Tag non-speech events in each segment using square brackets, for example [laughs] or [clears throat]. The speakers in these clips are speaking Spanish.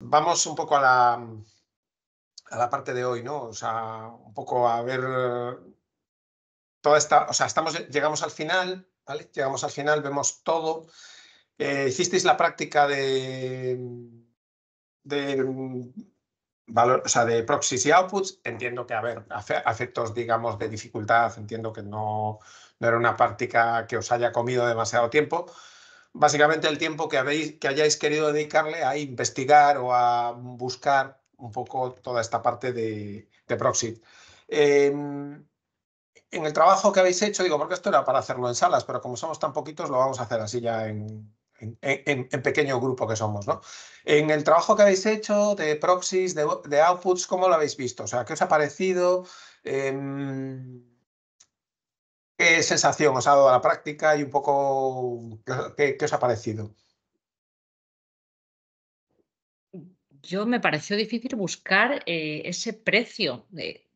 Vamos un poco a la, a la parte de hoy, ¿no? O sea, un poco a ver toda esta, o sea, estamos, llegamos al final, ¿vale? Llegamos al final, vemos todo. Eh, hicisteis la práctica de, de, valor, o sea, de proxies y outputs. Entiendo que, a ver, efectos digamos, de dificultad, entiendo que no, no era una práctica que os haya comido demasiado tiempo básicamente el tiempo que, habéis, que hayáis querido dedicarle a investigar o a buscar un poco toda esta parte de, Proxy. Em, en el trabajo que habéis hecho, digo, porque esto era para hacerlo en salas, pero como somos tan poquitos, lo vamos a hacer así ya en, en, pequeño grupo que somos, ¿no? En el trabajo que habéis hecho de proxies, de, outputs, ¿cómo lo habéis visto? O sea, ¿qué os ha parecido? Em, ¿Qué sensación os ha dado la práctica y un poco qué, os ha parecido? Yo me pareció difícil buscar eh, ese precio.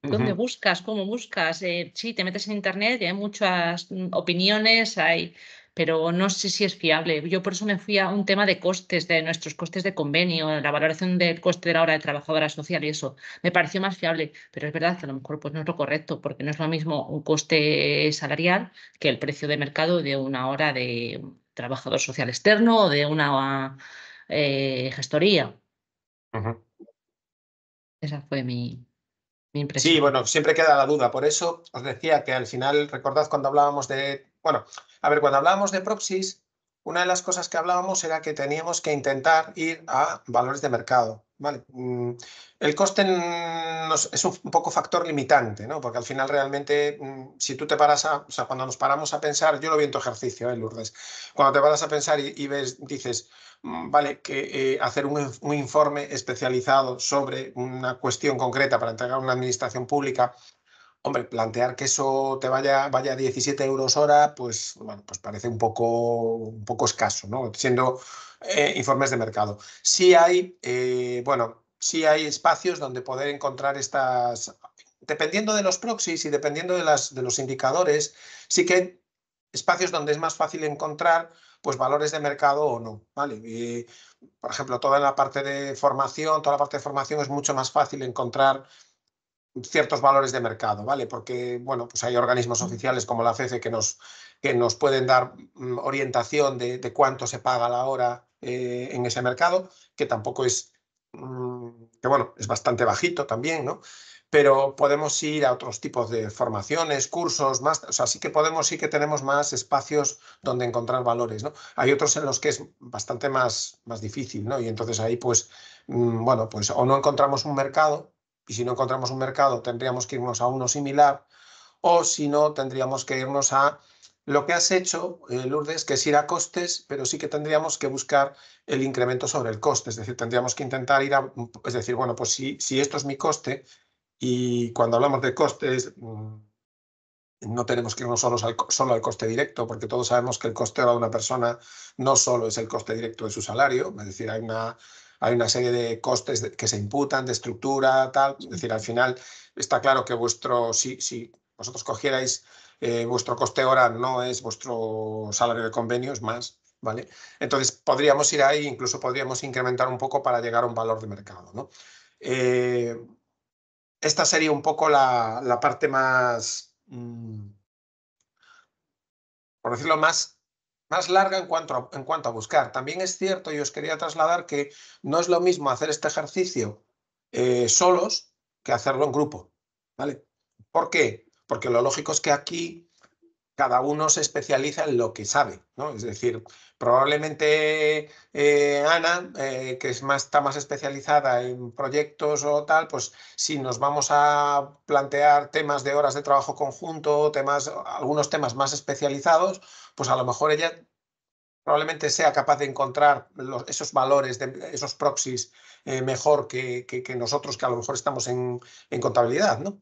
¿Dónde buscas? ¿Cómo buscas? Eh, sí, te metes en internet y hay muchas mm, opiniones, hay pero no sé si es fiable. Yo por eso me fui a un tema de costes, de nuestros costes de convenio, la valoración del coste de la hora de trabajadora social y eso. Me pareció más fiable, pero es verdad que a lo mejor pues, no es lo correcto, porque no es lo mismo un coste salarial que el precio de mercado de una hora de trabajador social externo o de una eh, gestoría. Esa fue mi, mi impresión. Sí, bueno, siempre queda la duda. Por eso os decía que al final, recordad cuando hablábamos de bueno, a ver, cuando hablábamos de proxies, una de las cosas que hablábamos era que teníamos que intentar ir a valores de mercado. ¿vale? Mm, el coste es un poco factor limitante, ¿no? porque al final realmente, mm, si tú te paras a, o sea, cuando nos paramos a pensar, yo lo vi en tu ejercicio, ¿eh, Lourdes, cuando te paras a pensar y, ves, dices, mm, vale, que eh, hacer un, un informe especializado sobre una cuestión concreta para entregar a una administración pública Hombre, plantear que eso te vaya, vaya a 17 euros hora, pues, bueno, pues parece un poco, un poco escaso, ¿no? Siendo eh, informes de mercado. Sí hay, eh, bueno, sí hay espacios donde poder encontrar estas, dependiendo de los proxies y dependiendo de, las, de los indicadores, sí que hay espacios donde es más fácil encontrar pues valores de mercado o no, ¿vale? por ejemplo, toda la parte de formación, toda la parte de formación es mucho más fácil encontrar ciertos valores de mercado, ¿vale? Porque, bueno, pues hay organismos mm. oficiales como la FECE que nos, que nos pueden dar mm, orientación de, de, cuánto se paga la hora eh, en ese mercado, que tampoco es, mm, que bueno, es bastante bajito también, ¿no? Pero podemos ir a otros tipos de formaciones, cursos, más, o sea, sí que podemos, sí que tenemos más espacios donde encontrar valores, ¿no? Hay otros en los que es bastante más, más difícil, ¿no? Y entonces ahí, pues, bueno, pues o no encontramos un mercado y si no encontramos un mercado tendríamos que irnos a uno similar o si no tendríamos que irnos a lo que has hecho, eh, Lourdes, que es ir a costes, pero sí que tendríamos que buscar el incremento sobre el coste, es decir, tendríamos que intentar ir a, es decir, bueno, pues si, si esto es mi coste y cuando hablamos de costes mm, no tenemos que irnos solo al, solo al coste directo, porque todos sabemos que el coste de una persona no solo es el coste directo de su salario, es decir, hay una hay una serie de costes que se imputan, de estructura, tal. Es decir, al final está claro que vuestro, si, si vosotros cogierais eh, vuestro coste hora, no es vuestro salario de convenio es más, ¿vale? Entonces podríamos ir ahí, incluso podríamos incrementar un poco para llegar a un valor de mercado, eh, esta sería un poco la, parte más, mm, por decirlo más más larga en cuanto, a, en cuanto a buscar. También es cierto, y os quería trasladar, que no es lo mismo hacer este ejercicio eh, solos que hacerlo en grupo. ¿vale? ¿Por qué? Porque lo lógico es que aquí cada uno se especializa en lo que sabe, Es decir, probablemente eh, Ana, eh, que es más, está más especializada en proyectos o tal, pues si nos vamos a plantear temas de horas de trabajo conjunto, temas, algunos temas más especializados, pues a lo mejor ella probablemente sea capaz de encontrar esos valores, de, esos proxies eh, mejor que, que, nosotros que a lo mejor estamos en, en contabilidad, ¿no?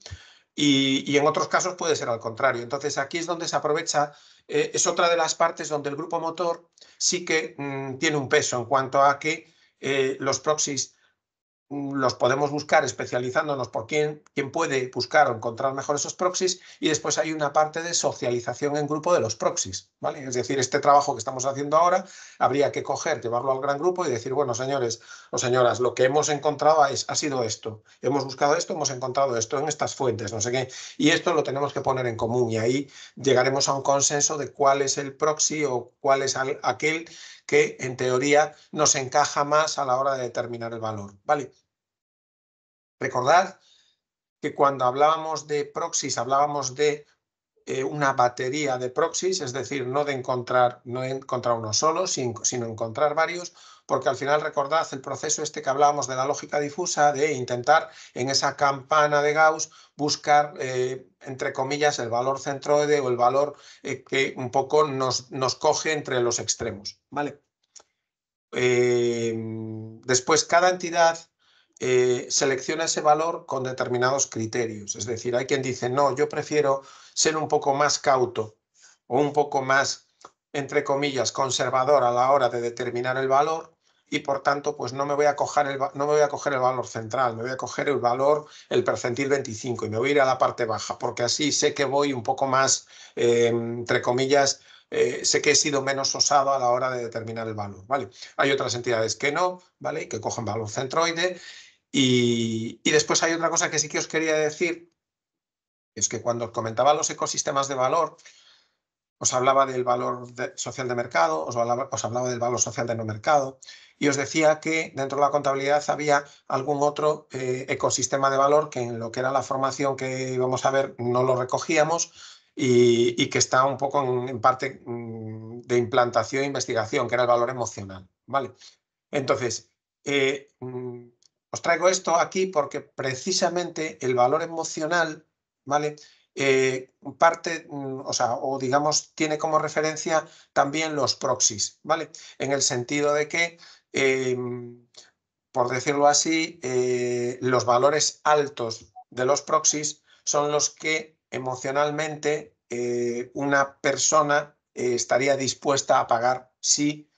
Y, en otros casos puede ser al contrario. Entonces aquí es donde se aprovecha, eh, es otra de las partes donde el grupo motor sí que mm, tiene un peso en cuanto a que eh, los proxies los podemos buscar especializándonos por quién, quién puede buscar o encontrar mejor esos proxies y después hay una parte de socialización en grupo de los proxys. ¿vale? Es decir, este trabajo que estamos haciendo ahora habría que coger, llevarlo al gran grupo y decir, bueno, señores o señoras, lo que hemos encontrado es, ha sido esto, hemos buscado esto, hemos encontrado esto en estas fuentes, no sé qué, y esto lo tenemos que poner en común y ahí llegaremos a un consenso de cuál es el proxy o cuál es aquel que en teoría nos encaja más a la hora de determinar el valor. ¿vale? Recordad que cuando hablábamos de proxies hablábamos de eh, una batería de proxies, es decir, no de encontrar, no encontrar uno solo, sino encontrar varios, porque al final recordad el proceso este que hablábamos de la lógica difusa, de intentar en esa campana de Gauss buscar, eh, entre comillas, el valor centroide o el valor eh, que un poco nos, coge entre los extremos. ¿vale? después, cada entidad selecciona ese valor con determinados criterios, es decir, hay quien dice, no, yo prefiero ser un poco más cauto o un poco más, entre comillas, conservador a la hora de determinar el valor y por tanto pues no me voy a coger el, no me voy a coger el valor central, me voy a coger el valor, el percentil 25 y me voy a ir a la parte baja porque así sé que voy un poco más, eh, entre comillas, eh, sé que he sido menos osado a la hora de determinar el valor, ¿vale? Hay otras entidades que no, ¿vale? Que cogen valor centroide y, y después hay otra cosa que sí que os quería decir es que cuando os comentaba los ecosistemas de valor, os hablaba del valor social de mercado, os hablaba, os hablaba del valor social de no mercado, y os decía que dentro de la contabilidad había algún otro eh, ecosistema de valor que en lo que era la formación que íbamos a ver no lo recogíamos y, que está un poco en, parte mm, de implantación e investigación, que era el valor emocional. ¿vale? Entonces, eh, mm, os traigo esto aquí porque precisamente el valor emocional ¿vale? Eh, parte, mm, o sea, o digamos, tiene como referencia también los proxies, ¿vale? En el sentido de que, eh, por decirlo así, eh, los valores altos de los proxies son los que emocionalmente una persona estaría dispuesta a pagar si,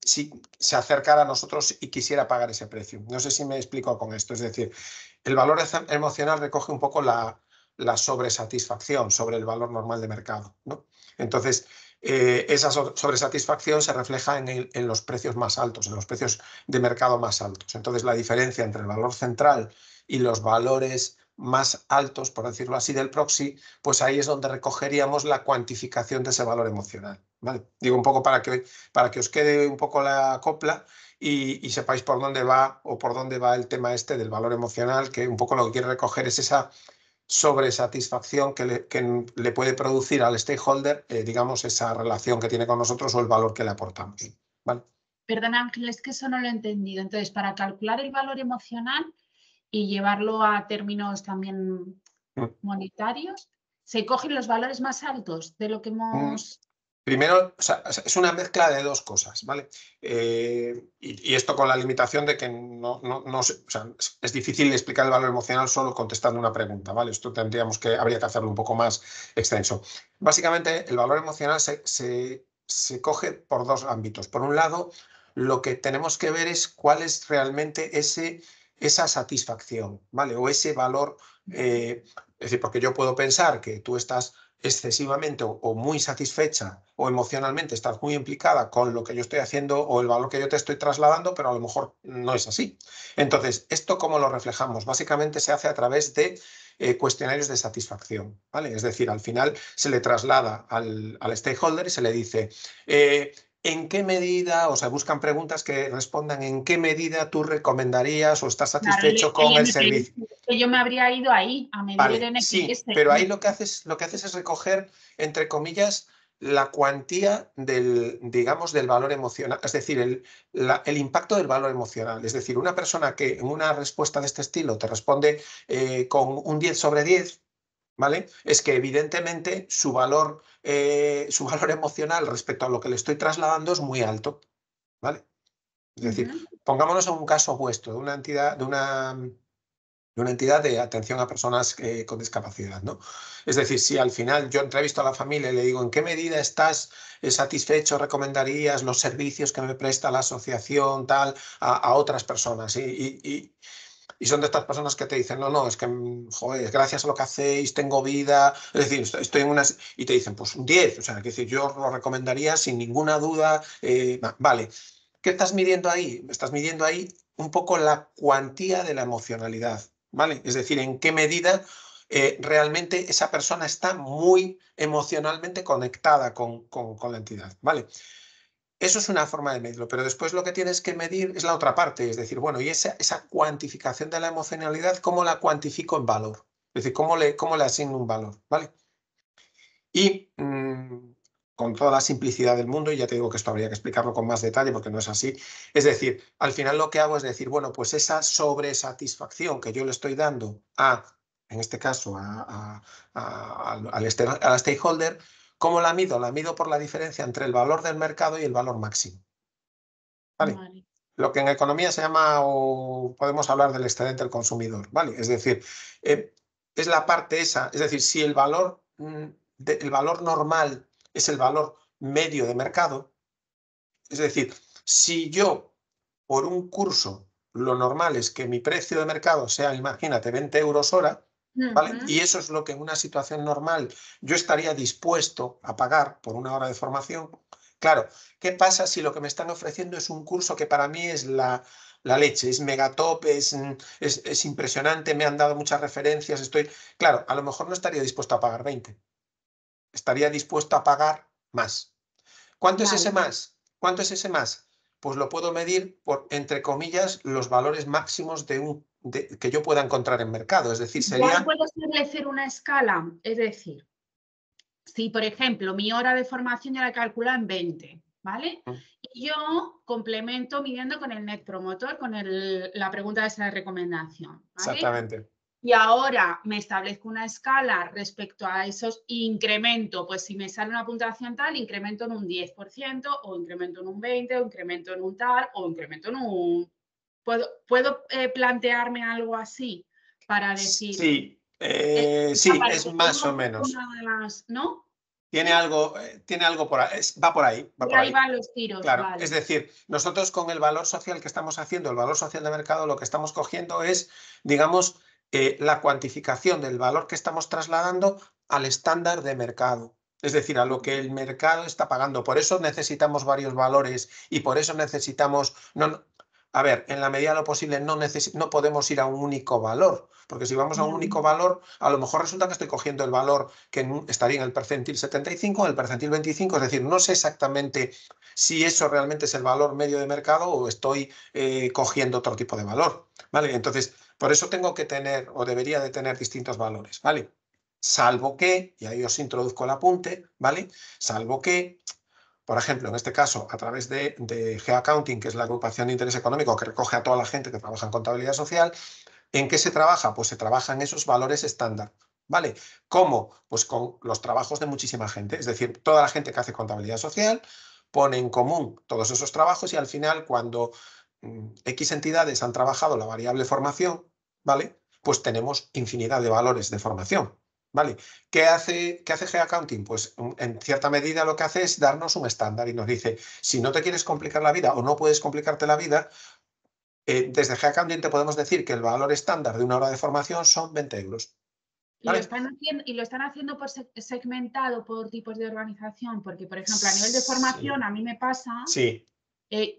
si se acercara a nosotros y quisiera pagar ese precio. No sé si me explico con esto, es decir, el valor emocional recoge un poco la, sobresatisfacción sobre el valor normal de mercado. Entonces, eh, esa sobresatisfacción se refleja en, los precios más altos, en los precios de mercado más altos. Entonces, la diferencia entre el valor central y los valores más altos, por decirlo así, del proxy, pues ahí es donde recogeríamos la cuantificación de ese valor emocional. Digo un poco para que, para que os quede un poco la copla y, sepáis por dónde va o por dónde va el tema este del valor emocional, que un poco lo que quiere recoger es esa sobresatisfacción que le, que puede producir al stakeholder, eh, digamos, esa relación que tiene con nosotros o el valor que le aportamos. ¿vale? Perdón, Ángel, es que eso no lo he entendido. Entonces, para calcular el valor emocional y llevarlo a términos también mm. monetarios, se cogen los valores más altos de lo que mm. hemos Primero, es una mezcla de dos cosas, ¿vale? Eh, y, esto con la limitación de que no, no, es difícil explicar el valor emocional solo contestando una pregunta, ¿vale? Esto tendríamos que, habría que hacerlo un poco más extenso. Básicamente, el valor emocional se, coge por dos ámbitos. Por un lado, lo que tenemos que ver es cuál es realmente ese, esa satisfacción, ¿vale? O ese valor, eh, es decir, porque yo puedo pensar que tú estás excesivamente o, muy satisfecha o emocionalmente estás muy implicada con lo que yo estoy haciendo o el valor que yo te estoy trasladando, pero a lo mejor no es así. Entonces, ¿esto cómo lo reflejamos? Básicamente se hace a través de eh, cuestionarios de satisfacción, ¿vale? Es decir, al final se le traslada al, al stakeholder y se le dice, eh, ¿En qué medida, o sea, buscan preguntas que respondan en qué medida tú recomendarías o estás satisfecho con el servicio? yo me habría ido ahí a medir en el Sí, pero ahí lo que haces, lo que haces es recoger, entre comillas, la cuantía del, digamos, del valor emocional, es decir, el, impacto del valor emocional. Es decir, una persona que en una respuesta de este estilo te responde eh, con un 10 sobre 10, ¿vale? Es que evidentemente su valor, eh, su valor emocional respecto a lo que le estoy trasladando es muy alto, ¿vale? Es decir, pongámonos en un caso opuesto, de una entidad, de una, una entidad de atención a personas eh, con discapacidad, ¿no? Es decir, si al final yo entrevisto a la familia y le digo, ¿en qué medida estás eh, satisfecho, recomendarías los servicios que me presta la asociación, tal, a, otras personas? y y son de estas personas que te dicen, no, no, es que, joder, gracias a lo que hacéis, tengo vida, es decir, estoy en unas... Y te dicen, pues un 10, o sea, que decir, yo lo recomendaría sin ninguna duda, eh, vale. ¿Qué estás midiendo ahí? Estás midiendo ahí un poco la cuantía de la emocionalidad, ¿vale? Es decir, en qué medida eh, realmente esa persona está muy emocionalmente conectada con, con, la entidad, ¿vale? Eso es una forma de medirlo, pero después lo que tienes que medir es la otra parte, es decir, bueno, y esa, cuantificación de la emocionalidad, ¿cómo la cuantifico en valor? Es decir, ¿cómo le, asigno un valor? ¿Vale? Y mm, con toda la simplicidad del mundo, y ya te digo que esto habría que explicarlo con más detalle porque no es así, es decir, al final lo que hago es decir, bueno, pues esa sobresatisfacción que yo le estoy dando a, en este caso, este, al stakeholder, ¿Cómo la mido? La mido por la diferencia entre el valor del mercado y el valor máximo. ¿Vale? Lo que en economía se llama, o podemos hablar del excedente del consumidor, ¿vale? Es decir, eh, es la parte esa, es decir, si el valor, mm, el valor normal es el valor medio de mercado, es decir, si yo por un curso lo normal es que mi precio de mercado sea, imagínate, 20 euros hora, y eso es lo que en una situación normal yo estaría dispuesto a pagar por una hora de formación. Claro, ¿qué pasa si lo que me están ofreciendo es un curso que para mí es la, la leche, es megatop, es, es, impresionante, me han dado muchas referencias, estoy... Claro, a lo mejor no estaría dispuesto a pagar 20, estaría dispuesto a pagar más. ¿Cuánto es ese más? ¿Cuánto es ese más? pues lo puedo medir por, entre comillas, los valores máximos de que yo pueda encontrar en mercado. Es decir, sería... puedo establecer una escala, es decir, si por ejemplo mi hora de formación ya la calcula en 20, ¿vale? Y yo complemento midiendo con el Net Promotor, con el, la pregunta de esa recomendación. Exactamente y ahora me establezco una escala respecto a esos incremento, pues si me sale una puntuación tal, incremento en un 10% o incremento en un 20% o incremento en un tal o incremento en un... ¿Puedo, puedo eh, plantearme algo así para decir... Sí, eh, eh, sí, es más o menos. ¿No? Tiene algo, tiene algo por ahí, va por ahí. Va por ahí, van los tiros. Claro. Es decir, nosotros con el valor social que estamos haciendo, el valor social de mercado, lo que estamos cogiendo es, digamos, eh, la cuantificación del valor que estamos trasladando al estándar de mercado, es decir, a lo que el mercado está pagando. Por eso necesitamos varios valores y por eso necesitamos... No, a ver, en la medida de lo posible no, no podemos ir a un único valor, porque si vamos a un único valor, a lo mejor resulta que estoy cogiendo el valor que estaría en el percentil 75, en el percentil 25, es decir, no sé exactamente si eso realmente es el valor medio de mercado o estoy eh, cogiendo otro tipo de valor. ¿vale? Entonces, por eso tengo que tener o debería de tener distintos valores, ¿vale? Salvo que, y ahí os introduzco el apunte, ¿vale? Salvo que, por ejemplo, en este caso, a través de, de accounting que es la agrupación de interés económico que recoge a toda la gente que trabaja en contabilidad social, ¿en qué se trabaja? Pues se trabajan esos valores estándar, ¿vale? ¿Cómo? Pues con los trabajos de muchísima gente, es decir, toda la gente que hace contabilidad social pone en común todos esos trabajos y al final cuando mm, X entidades han trabajado la variable formación, ¿vale? Pues tenemos infinidad de valores de formación, ¿vale? ¿Qué hace, qué hace G-Accounting? Pues mm, en cierta medida lo que hace es darnos un estándar y nos dice, si no te quieres complicar la vida o no puedes complicarte la vida, eh, desde G-Accounting te podemos decir que el valor estándar de una hora de formación son 20 euros. Y, lo están haciendo, y lo por segmentado por tipos de organización, porque, por ejemplo, a nivel de formación a mí me pasa sí. Eh,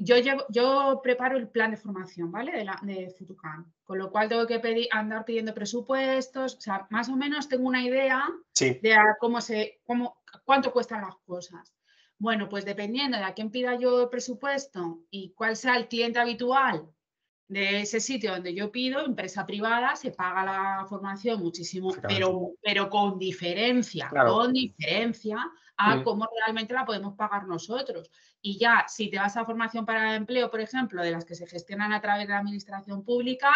yo, preparo el plan de formación, ¿vale? De, Futucan, con lo cual tengo que andar pidiendo presupuestos, o sea, más o menos tengo una idea de cómo se, cuánto cuestan las cosas. Bueno, pues dependiendo de a quién pida yo presupuesto y cuál sea el cliente habitual de ese sitio donde yo pido, empresa privada, se paga la formación muchísimo, pero, pero con diferencia, con diferencia a cómo realmente la podemos pagar nosotros. Y ya, si te vas a formación para el empleo, por ejemplo, de las que se gestionan a través de la administración pública,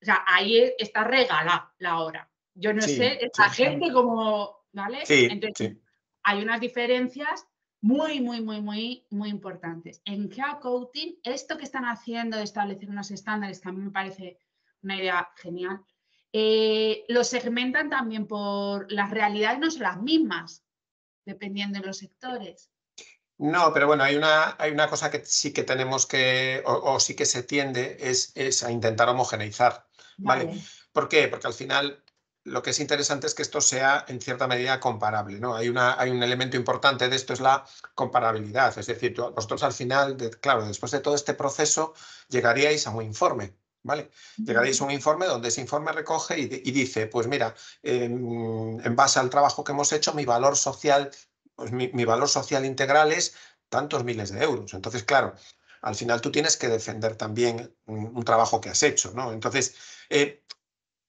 o sea, ahí e, está regala la hora. Yo no sé, esta gente como, ¿vale? Entonces, hay unas diferencias muy, muy, muy, muy, muy importantes. En cloud coaching, esto que están haciendo de establecer unos estándares, que a mí me parece una idea genial, eh, lo segmentan también por las realidades, no son las mismas dependiendo de los sectores. No, pero bueno, hay una, hay una cosa que sí que tenemos que, o, sí que se tiende, es, a intentar homogeneizar. ¿Por qué? Porque al final lo que es interesante es que esto sea en cierta medida comparable. ¿no? Hay, una, hay un elemento importante de esto, es la comparabilidad. Es decir, vosotros al final, claro, después de todo este proceso, llegaríais a un informe. Llegaréis a un informe donde ese informe recoge y, dice, pues mira, en base al trabajo que hemos hecho, mi valor social, pues mi, valor social integral es tantos miles de euros. Entonces, claro, al final tú tienes que defender también un, trabajo que has hecho, Entonces, eh,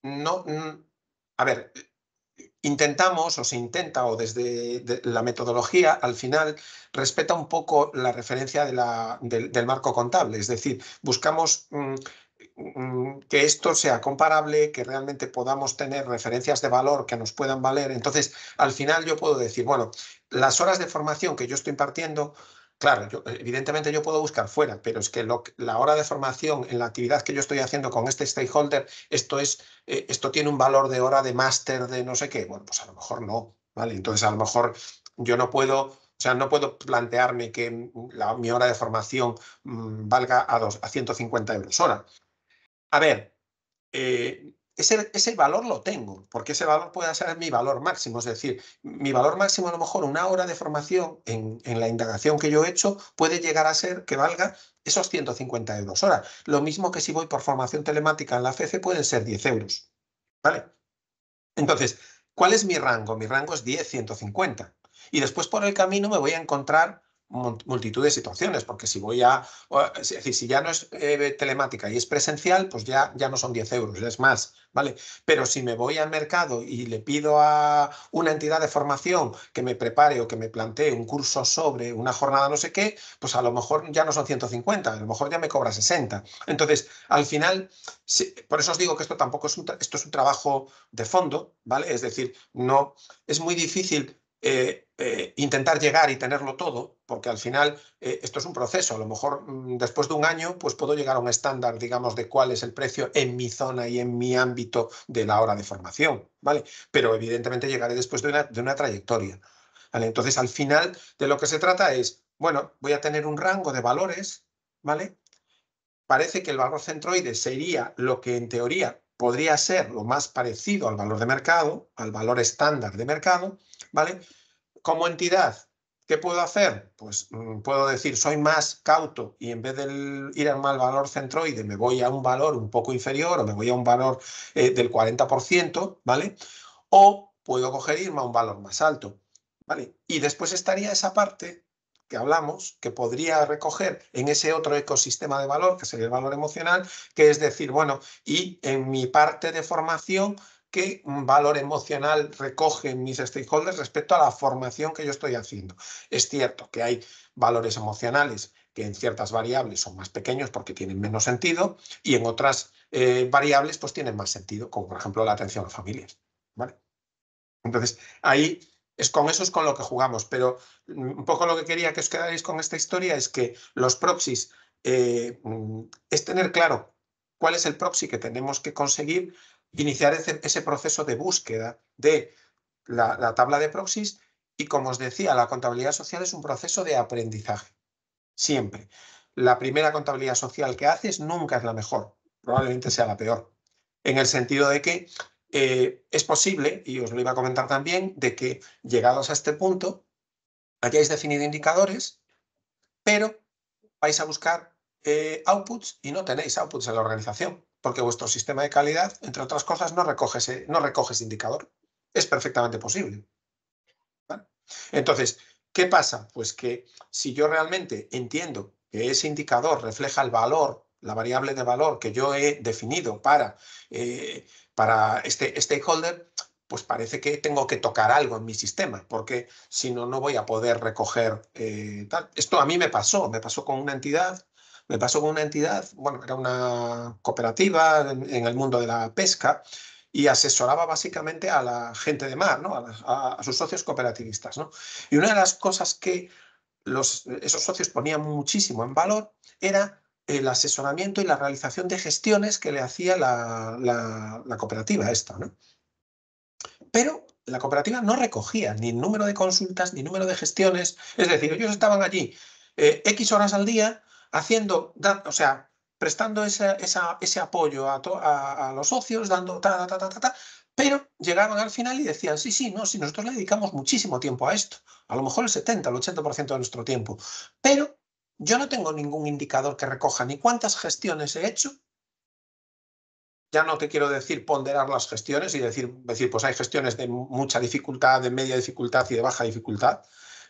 no, mm, a ver, intentamos o se intenta o desde la metodología al final respeta un poco la referencia de la, del marco contable, es decir, buscamos mm, Mm, que esto sea comparable, que realmente podamos tener referencias de valor que nos puedan valer. Entonces, al final yo puedo decir, bueno, las horas de formación que yo estoy impartiendo, claro, evidentemente yo puedo buscar fuera, pero es que la hora de formación en la actividad que yo estoy haciendo con este stakeholder, esto, es, eh, esto tiene un valor de hora de máster de no sé qué. Bueno, pues a lo mejor no, ¿vale? Entonces, a lo mejor yo no puedo... O sea, no puedo plantearme que mm, mi hora de formación mm, valga a, dos, a 150 euros hora a ver, eh, ese, valor lo tengo, porque ese valor puede ser mi valor máximo. Es decir, mi valor máximo, a lo mejor una hora de formación en, la indagación que yo he hecho puede llegar a ser que valga esos 150 euros hora. Lo mismo que si voy por formación telemática en la CC e pueden ser 10 euros. ¿Vale? Entonces, ¿cuál es mi rango? Mi rango es 10, 150. Y después por el camino me voy a encontrar multitud de situaciones, porque si voy a, es decir, si ya no es eh, telemática y es presencial, pues ya, ya no son 10 euros, es más, ¿vale? Pero si me voy al mercado y le pido a una entidad de formación que me prepare o que me plantee un curso sobre una jornada no sé qué, pues a lo mejor ya no son 150, a lo mejor ya me cobra 60. Entonces, al final, por eso os digo que esto tampoco es un, esto es un trabajo de fondo, ¿vale? Es decir, no, es muy difícil... Eh, eh, intentar llegar y tenerlo todo, porque al final eh, esto es un proceso. A lo mejor mm, después de un año, pues puedo llegar a un estándar, digamos, de cuál es el precio en mi zona y en mi ámbito de la hora de formación, ¿vale? Pero evidentemente llegaré después de una, de una trayectoria. ¿vale? Entonces, al final de lo que se trata es, bueno, voy a tener un rango de valores, ¿vale? Parece que el valor centroide sería lo que en teoría podría ser lo más parecido al valor de mercado, al valor estándar de mercado, ¿vale? Como entidad, ¿Qué puedo hacer? Pues mm, puedo decir, soy más cauto y en vez de ir al mal valor centroide, me voy a un valor un poco inferior o me voy a un valor eh, del 40%, ¿vale? O puedo coger e irme a un valor más alto, ¿vale? Y después estaría esa parte que hablamos, que podría recoger en ese otro ecosistema de valor, que sería el valor emocional, que es decir, bueno, y en mi parte de formación qué valor emocional recogen mis stakeholders respecto a la formación que yo estoy haciendo. Es cierto que hay valores emocionales que en ciertas variables son más pequeños porque tienen menos sentido y en otras eh, variables pues tienen más sentido, como por ejemplo la atención a familias. ¿vale? Entonces, ahí es con eso es con lo que jugamos, pero mm, un poco lo que quería que os quedáis con esta historia es que los proxies eh, mm, es tener claro cuál es el proxy que tenemos que conseguir, iniciar ese, proceso de búsqueda de la, tabla de proxies y como os decía, la contabilidad social es un proceso de aprendizaje, siempre. La primera contabilidad social que haces nunca es la mejor, probablemente sea la peor, en el sentido de que eh, es posible, y os lo iba a comentar también, de que llegados a este punto hayáis definido indicadores, pero vais a buscar eh, outputs y no tenéis outputs en la organización porque vuestro sistema de calidad, entre otras cosas, no recoge ese, no recoge ese indicador. Es perfectamente posible. Entonces, ¿qué pasa? Pues que si yo realmente entiendo que ese indicador refleja el valor, la variable de valor que yo he definido para, eh, para este stakeholder, pues parece que tengo que tocar algo en mi sistema, porque si no, no voy a poder recoger eh, tal. Esto a mí me pasó, me pasó con una entidad me pasó con una entidad, bueno, era una cooperativa en, el mundo de la pesca y asesoraba básicamente a la gente de mar, ¿no? a, sus socios cooperativistas. ¿no? Y una de las cosas que los, esos socios ponían muchísimo en valor era el asesoramiento y la realización de gestiones que le hacía la, la, cooperativa esta. ¿no? Pero la cooperativa no recogía ni número de consultas, ni número de gestiones. Es decir, ellos estaban allí eh, X horas al día haciendo, o sea, prestando ese, apoyo a, los socios, dando ta, ta, ta, ta, ta, pero llegaban al final y decían, sí, sí, no, si nosotros le dedicamos muchísimo tiempo a esto, a lo mejor el 70, el 80% de nuestro tiempo, pero yo no tengo ningún indicador que recoja ni cuántas gestiones he hecho. Ya no te quiero decir ponderar las gestiones y decir, decir pues hay gestiones de mucha dificultad, de media dificultad y de baja dificultad,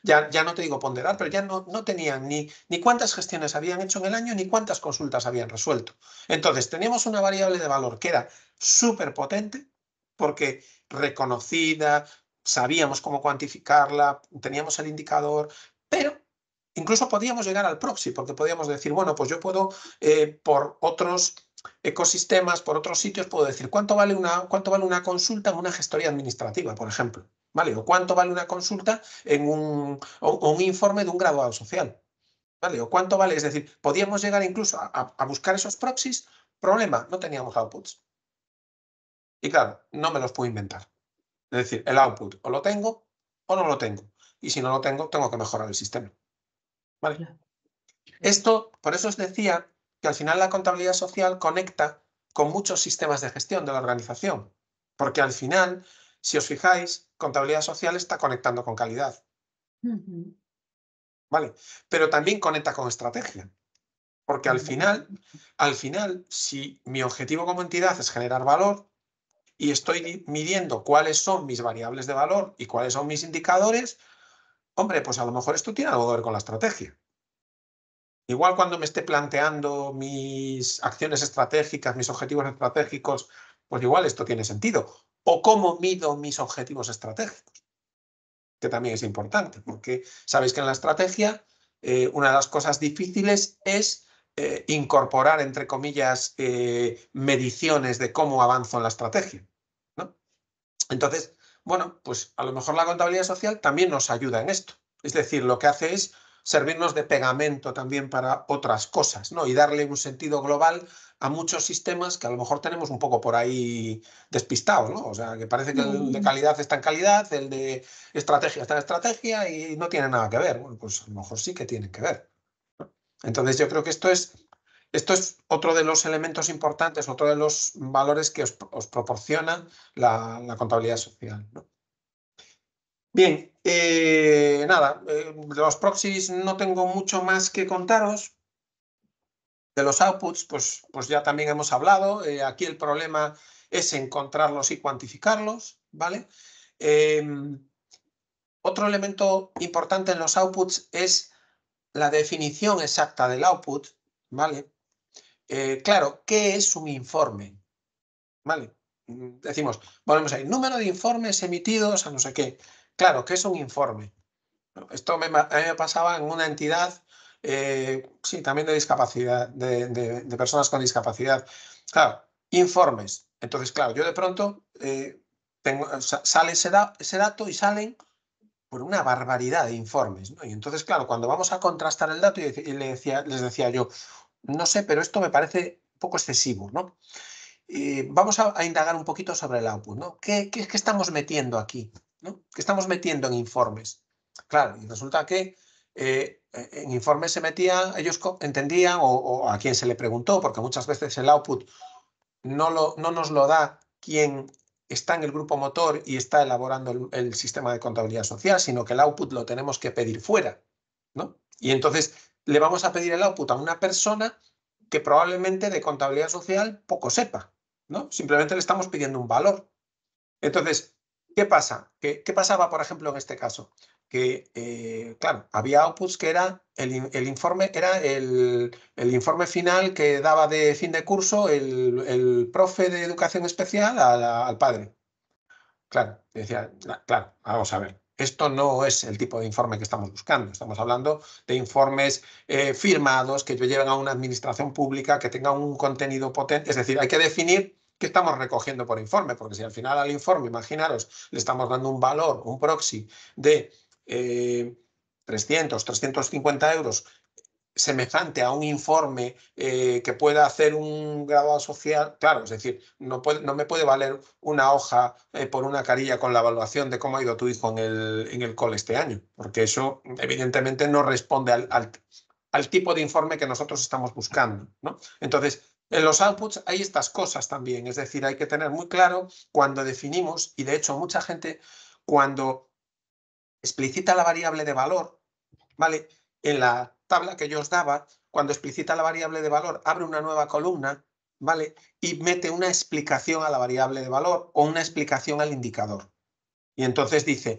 ya, no te digo ponderar, pero ya no, no tenían ni, ni cuántas gestiones habían hecho en el año ni cuántas consultas habían resuelto. Entonces, teníamos una variable de valor que era súper potente porque reconocida, sabíamos cómo cuantificarla, teníamos el indicador, pero incluso podíamos llegar al proxy, porque podíamos decir, bueno, pues yo puedo eh, por otros ecosistemas, por otros sitios, puedo decir cuánto vale una, cuánto vale una consulta en una gestoría administrativa, por ejemplo. ¿vale? O cuánto vale una consulta en un, un informe de un graduado social, ¿vale? O cuánto vale, es decir, podíamos llegar incluso a, buscar esos proxies, problema, no teníamos outputs. Y claro, no me los puedo inventar. Es decir, el output o lo tengo o no lo tengo. Y si no lo tengo, tengo que mejorar el sistema. ¿Vale? Esto, por eso os decía que al final la contabilidad social conecta con muchos sistemas de gestión de la organización. Porque al final si os fijáis, contabilidad social está conectando con calidad. ¿Vale? Pero también conecta con estrategia. Porque al final, al final, si mi objetivo como entidad es generar valor y estoy midiendo cuáles son mis variables de valor y cuáles son mis indicadores, hombre, pues a lo mejor esto tiene algo que ver con la estrategia. Igual cuando me esté planteando mis acciones estratégicas, mis objetivos estratégicos, pues igual esto tiene sentido o cómo mido mis objetivos estratégicos, que también es importante, porque sabéis que en la estrategia eh, una de las cosas difíciles es eh, incorporar, entre comillas, eh, mediciones de cómo avanzo en la estrategia. Entonces, bueno, pues a lo mejor la contabilidad social también nos ayuda en esto. Es decir, lo que hace es servirnos de pegamento también para otras cosas, ¿no? Y darle un sentido global a muchos sistemas que a lo mejor tenemos un poco por ahí despistados, ¿no? O sea, que parece que el de calidad está en calidad, el de estrategia está en estrategia y no tiene nada que ver. Bueno, pues a lo mejor sí que tiene que ver. Entonces yo creo que esto es, esto es otro de los elementos importantes, otro de los valores que os, proporciona la, contabilidad social, Bien, eh, nada, eh, los proxies no tengo mucho más que contaros, de los outputs, pues, pues ya también hemos hablado. Eh, aquí el problema es encontrarlos y cuantificarlos, ¿vale? Em, otro elemento importante en los outputs es la definición exacta del output, ¿vale? Eh, claro, ¿qué es un informe? ¿Vale? Mm, decimos, volvemos ahí, número de informes emitidos a no sé qué. Claro, ¿qué es un informe? Esto me pasaba en una entidad eh, sí, también de discapacidad, de, personas con discapacidad. Claro, informes. Entonces, claro, yo de pronto eh, sale ese, dato y salen por una barbaridad de informes. Y entonces, claro, cuando vamos a contrastar el dato, y, decía, les decía yo, no sé, pero esto me parece un poco excesivo, ¿no? vamos a, indagar un poquito sobre el output, ¿no? ¿Qué, qué, estamos metiendo aquí? ¿Qué estamos metiendo en informes? Claro, y resulta que eh, eh, en informes se metía, ellos entendían o, a quien se le preguntó, porque muchas veces el output no, no nos lo da quien está en el grupo motor y está elaborando el, sistema de contabilidad social, sino que el output lo tenemos que pedir fuera. ¿no? Y entonces le vamos a pedir el output a una persona que probablemente de contabilidad social poco sepa. ¿no? Simplemente le estamos pidiendo un valor. Entonces, ¿qué pasa? ¿Qué pasaba, por ejemplo, en este caso? que, eh, claro, había outputs que era el, informe, era el, informe final que daba de fin de curso el, profe de educación especial al, padre. Claro, decía, claro, vamos a ver. Esto no es el tipo de informe que estamos buscando. Estamos hablando de informes eh, firmados que lleven a una administración pública, que tenga un contenido potente. Es decir, hay que definir ¿Qué estamos recogiendo por informe? Porque si al final al informe, imaginaros, le estamos dando un valor, un proxy de 300, eh, 350 euros semejante a un informe eh, que pueda hacer un graduado social, claro, es decir, no, no me puede valer una hoja eh, por una carilla con la evaluación de cómo ha ido tu hijo en el, en el cole este año, porque eso evidentemente no responde al, al, al tipo de informe que nosotros estamos buscando. ¿no? Entonces, en los outputs hay estas cosas también, es decir, hay que tener muy claro cuando definimos, y de hecho mucha gente cuando explicita la variable de valor, ¿vale? En la tabla que yo os daba, cuando explicita la variable de valor, abre una nueva columna, ¿vale? Y mete una explicación a la variable de valor o una explicación al indicador. Y entonces dice,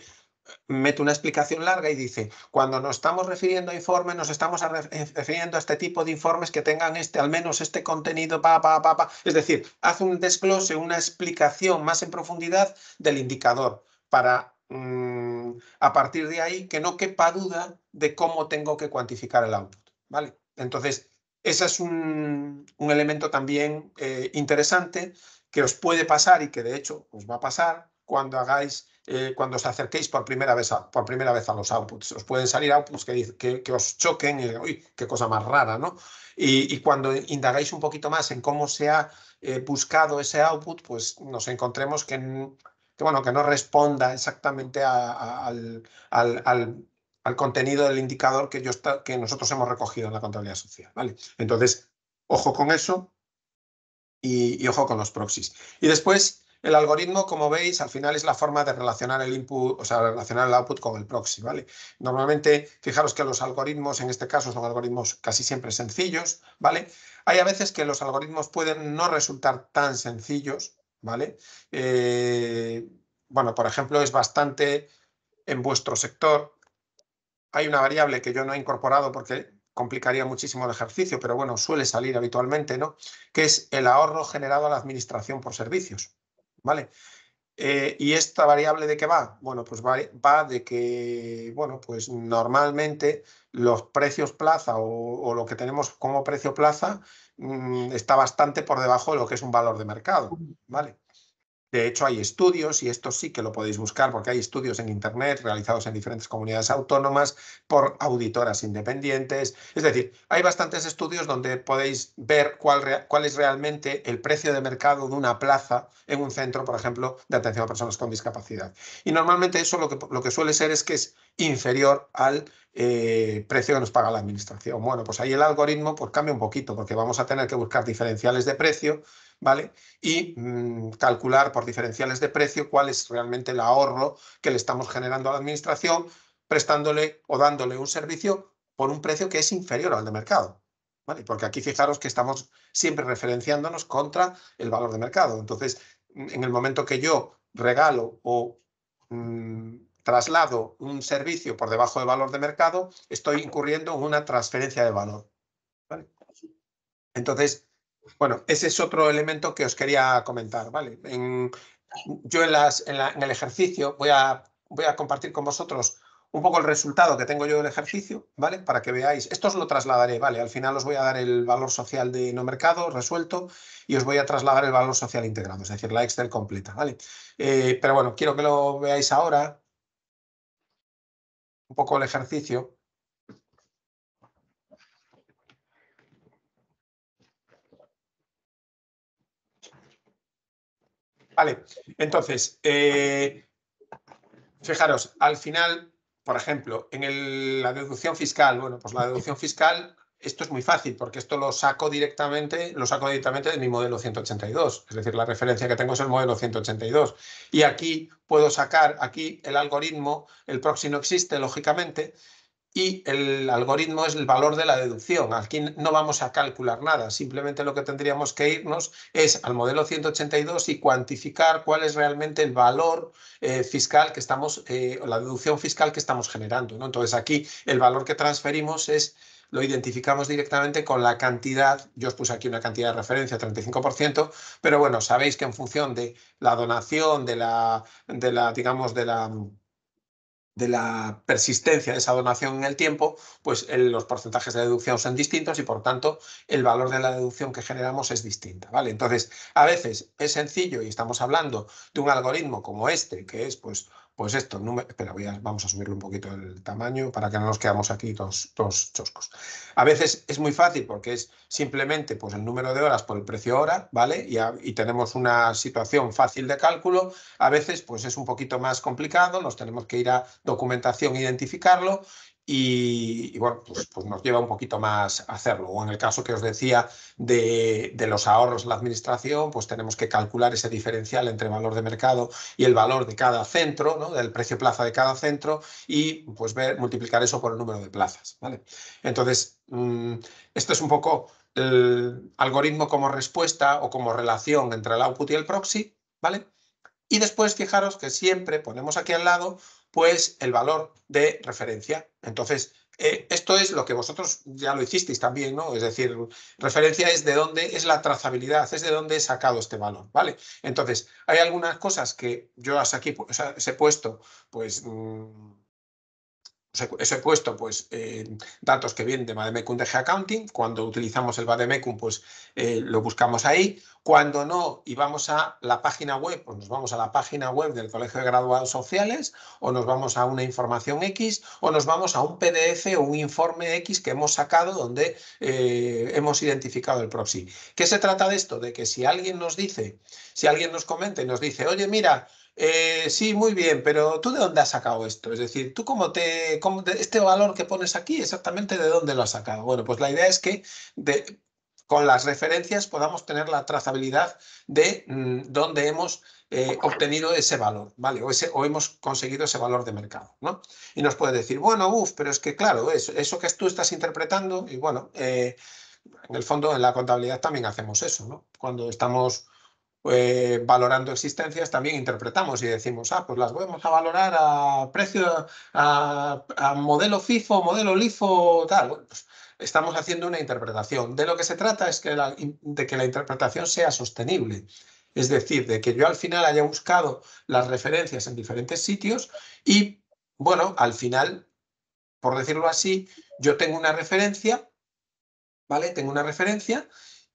mete una explicación larga y dice, cuando nos estamos refiriendo a informes, nos estamos eh, refiriendo a este tipo de informes que tengan este, al menos este contenido, pa, pa, pa, pa. Es decir, hace un desglose, una explicación más en profundidad del indicador para Mm, a partir de ahí que no quepa duda de cómo tengo que cuantificar el output. ¿vale? Entonces, ese es un, elemento también eh, interesante que os puede pasar y que de hecho os va a pasar cuando hagáis, eh, cuando os acerquéis por primera vez a, por primera vez a los outputs. Os pueden salir outputs que, que, os choquen y uy, qué cosa más rara, ¿no? Y, cuando indagáis un poquito más en cómo se ha eh, buscado ese output, pues nos encontremos que que, bueno, que no responda exactamente al, contenido del indicador que, yo que nosotros hemos recogido en la contabilidad social. ¿vale? Entonces, ojo con eso y, ojo con los proxies. Y después, el algoritmo, como veis, al final es la forma de relacionar el input, o sea, relacionar el output con el proxy, ¿vale? Normalmente, fijaros que los algoritmos, en este caso, son algoritmos casi siempre sencillos, ¿vale? Hay a veces que los algoritmos pueden no resultar tan sencillos, ¿vale? Eh, bueno, por ejemplo, es bastante en vuestro sector. Hay una variable que yo no he incorporado porque complicaría muchísimo el ejercicio, pero bueno, suele salir habitualmente, ¿no? Que es el ahorro generado a la administración por servicios, ¿vale? Eh, ¿Y esta variable de qué va? Bueno, pues va, de que, bueno, pues normalmente los precios plaza o, lo que tenemos como precio plaza mm, está bastante por debajo de lo que es un valor de mercado, ¿vale? De hecho, hay estudios, y esto sí que lo podéis buscar porque hay estudios en Internet realizados en diferentes comunidades autónomas por auditoras independientes. Es decir, hay bastantes estudios donde podéis ver cuál, es realmente el precio de mercado de una plaza en un centro, por ejemplo, de atención a personas con discapacidad. Y normalmente eso lo que, suele ser es que es inferior al eh, precio que nos paga la administración. Bueno, pues ahí el algoritmo pues, cambia un poquito porque vamos a tener que buscar diferenciales de precio ¿vale? Y mm, calcular por diferenciales de precio cuál es realmente el ahorro que le estamos generando a la administración prestándole o dándole un servicio por un precio que es inferior al de mercado. ¿vale? Porque aquí fijaros que estamos siempre referenciándonos contra el valor de mercado. Entonces, mm, en el momento que yo regalo o mm, traslado un servicio por debajo del valor de mercado, estoy incurriendo en una transferencia de valor. ¿vale? Entonces, bueno, ese es otro elemento que os quería comentar, ¿vale? yo en, el ejercicio voy a, voy a compartir con vosotros un poco el resultado que tengo yo del ejercicio, ¿vale? Para que veáis. Esto os lo trasladaré, ¿vale? Al final os voy a dar el valor social de no mercado resuelto y os voy a trasladar el valor social integrado, es decir, la Excel completa, ¿vale? Eh, pero bueno, quiero que lo veáis ahora. Un poco el ejercicio. Vale, entonces, eh, fijaros, al final, por ejemplo, en la deducción fiscal, bueno, pues la deducción fiscal, esto es muy fácil porque esto lo saco directamente, lo saco directamente de mi modelo 182, es decir, la referencia que tengo es el modelo 182. Y aquí puedo sacar, aquí el algoritmo, el proxy no existe, lógicamente, y el algoritmo es el valor de la deducción. Aquí no vamos a calcular nada, simplemente lo que tendríamos que irnos es al modelo 182 y cuantificar cuál es realmente el valor eh, fiscal que estamos, eh, la deducción fiscal que estamos generando. ¿no? Entonces aquí el valor que transferimos es lo identificamos directamente con la cantidad, yo os puse aquí una cantidad de referencia, 35%, pero bueno, sabéis que en función de la donación, de la, de la digamos, de la de la persistencia de esa donación en el tiempo, pues los porcentajes de deducción son distintos y por tanto el valor de la deducción que generamos es distinta. ¿vale? Entonces, a veces es sencillo y estamos hablando de un algoritmo como este, que es pues pues esto, espera, vamos a subirle un poquito el tamaño para que no nos quedamos aquí todos, choscos. A veces es muy fácil porque es simplemente pues, el número de horas por el precio hora, ¿vale? Y, tenemos una situación fácil de cálculo. A veces pues, es un poquito más complicado, nos tenemos que ir a documentación, e identificarlo y, bueno, pues, pues, nos lleva un poquito más a hacerlo. O en el caso que os decía de, los ahorros en la administración, pues tenemos que calcular ese diferencial entre valor de mercado y el valor de cada centro, ¿no? del precio plaza de cada centro y pues ver, multiplicar eso por el número de plazas. ¿vale? Entonces, mm, esto es un poco el algoritmo como respuesta o como relación entre el output y el proxy, ¿vale? Y después fijaros que siempre ponemos aquí al lado pues el valor de referencia. Entonces, eh, esto es lo que vosotros ya lo hicisteis también, ¿no? Es decir, referencia es de dónde es la trazabilidad, es de dónde he sacado este valor, ¿vale? Entonces, hay algunas cosas que yo hasta aquí os he puesto, pues... Mm, eso he puesto pues, eh, datos que vienen de Bademecum de Accounting. Cuando utilizamos el Bademecum, pues eh, lo buscamos ahí. Cuando no, y vamos a la página web, pues nos vamos a la página web del Colegio de Graduados Sociales, o nos vamos a una información X, o nos vamos a un PDF o un informe X que hemos sacado donde eh, hemos identificado el proxy. ¿Qué se trata de esto? De que si alguien nos dice, si alguien nos comenta y nos dice, oye, mira, eh, sí, muy bien, pero ¿tú de dónde has sacado esto? Es decir, ¿tú cómo te, cómo este valor que pones aquí, exactamente de dónde lo has sacado? Bueno, pues la idea es que de, con las referencias podamos tener la trazabilidad de mm, dónde hemos eh, obtenido ese valor, ¿vale? O, ese, o, hemos conseguido ese valor de mercado, ¿no? Y nos puede decir, bueno, uff, pero es que claro, eso, eso que tú estás interpretando, y bueno, eh, en el fondo en la contabilidad también hacemos eso, ¿no? Cuando estamos eh, valorando existencias, también interpretamos y decimos, ah, pues las vamos a valorar a precio, a, modelo FIFO, modelo LIFO, tal. Pues estamos haciendo una interpretación. De lo que se trata es de que la interpretación sea sostenible. Es decir, de que yo al final haya buscado las referencias en diferentes sitios y, bueno, al final, por decirlo así, yo tengo una referencia, ¿vale? Tengo una referencia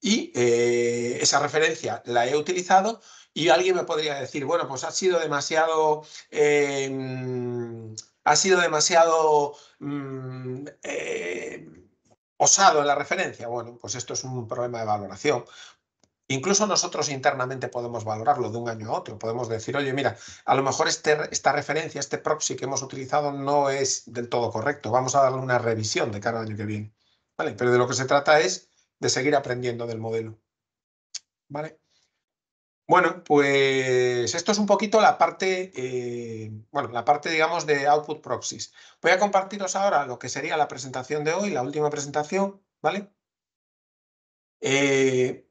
y eh, esa referencia la he utilizado y alguien me podría decir, bueno, pues ha sido demasiado... Eh, mm, ha sido demasiado mm, eh, osado en la referencia. Bueno, pues esto es un problema de valoración. Incluso nosotros internamente podemos valorarlo de un año a otro. Podemos decir, oye, mira, a lo mejor este, esta referencia, este proxy que hemos utilizado no es del todo correcto. Vamos a darle una revisión de cada año que viene. ¿Vale? Pero de lo que se trata es seguir aprendiendo del modelo. ¿Vale? Bueno, pues esto es un poquito la parte, eh, bueno, la parte, digamos, de output proxies. Voy a compartiros ahora lo que sería la presentación de hoy, la última presentación, ¿vale? Eh,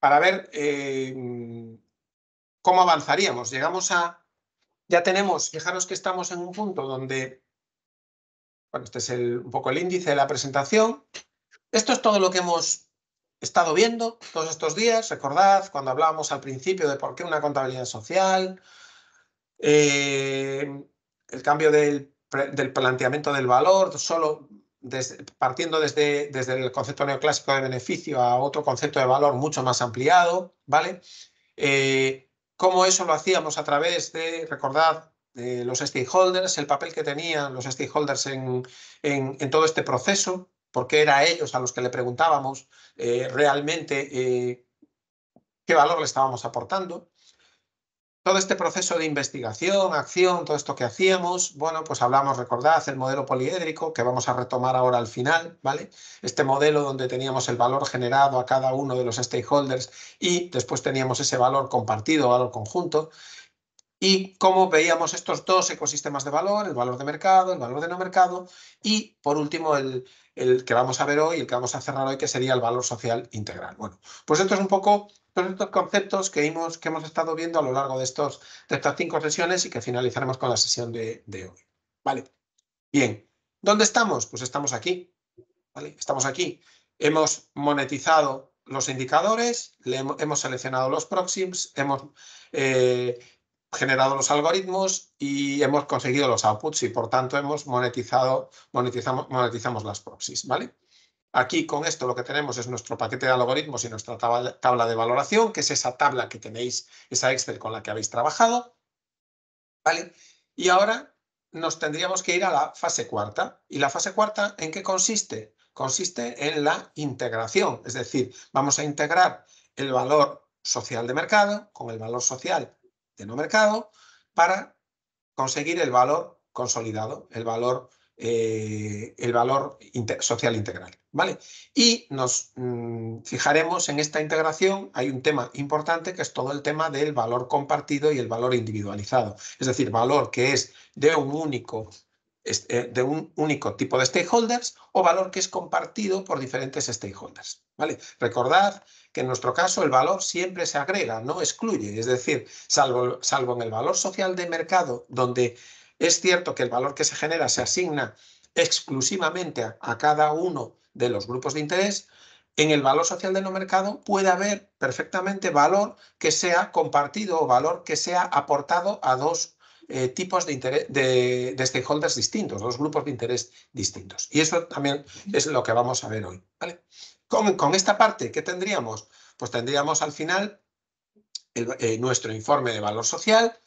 para ver eh, cómo avanzaríamos. Llegamos a, ya tenemos, fijaros que estamos en un punto donde, bueno, este es el, un poco el índice de la presentación, esto es todo lo que hemos estado viendo todos estos días. Recordad cuando hablábamos al principio de por qué una contabilidad social, eh, el cambio del, del, planteamiento del valor, solo desde, partiendo desde, desde el concepto neoclásico de beneficio a otro concepto de valor mucho más ampliado, ¿vale? Eh, cómo eso lo hacíamos a través de, recordad, de eh, los stakeholders, el papel que tenían los stakeholders en, en todo este proceso, porque era a ellos a los que le preguntábamos eh, realmente eh, qué valor le estábamos aportando. Todo este proceso de investigación, acción, todo esto que hacíamos, bueno, pues hablamos, recordad, el modelo poliédrico que vamos a retomar ahora al final, ¿vale? Este modelo donde teníamos el valor generado a cada uno de los stakeholders y después teníamos ese valor compartido, valor conjunto, y cómo veíamos estos dos ecosistemas de valor, el valor de mercado, el valor de no mercado y, por último, el, el que vamos a ver hoy, el que vamos a cerrar hoy, que sería el valor social integral. Bueno, pues esto es un poco todos estos conceptos que hemos, que hemos estado viendo a lo largo de, estos, de estas cinco sesiones y que finalizaremos con la sesión de, hoy. Vale, bien. ¿Dónde estamos? Pues estamos aquí. ¿vale? Estamos aquí. Hemos monetizado los indicadores, hemos, seleccionado los próximos, hemos eh, generado los algoritmos y hemos conseguido los outputs y por tanto hemos monetizado, monetizamos, monetizamos las proxies, ¿vale? Aquí con esto lo que tenemos es nuestro paquete de algoritmos y nuestra tabla, de valoración, que es esa tabla que tenéis, esa Excel con la que habéis trabajado, ¿vale? Y ahora nos tendríamos que ir a la fase cuarta. ¿Y la fase cuarta en qué consiste? Consiste en la integración, es decir, vamos a integrar el valor social de mercado con el valor social de no mercado para conseguir el valor consolidado, el valor, eh, el valor social integral. ¿vale? Y nos mm, fijaremos en esta integración, hay un tema importante que es todo el tema del valor compartido y el valor individualizado, es decir, valor que es de un único eh, de un único tipo de stakeholders o valor que es compartido por diferentes stakeholders. ¿vale? Recordad que en nuestro caso el valor siempre se agrega, no excluye, es decir, salvo, salvo en el valor social de mercado, donde es cierto que el valor que se genera se asigna exclusivamente a, cada uno de los grupos de interés, en el valor social de no mercado puede haber perfectamente valor que sea compartido o valor que sea aportado a dos eh, tipos de, de, stakeholders distintos, dos grupos de interés distintos. Y eso también es lo que vamos a ver hoy. Con, esta parte, ¿qué tendríamos? Pues tendríamos al final eh, nuestro informe de valor social,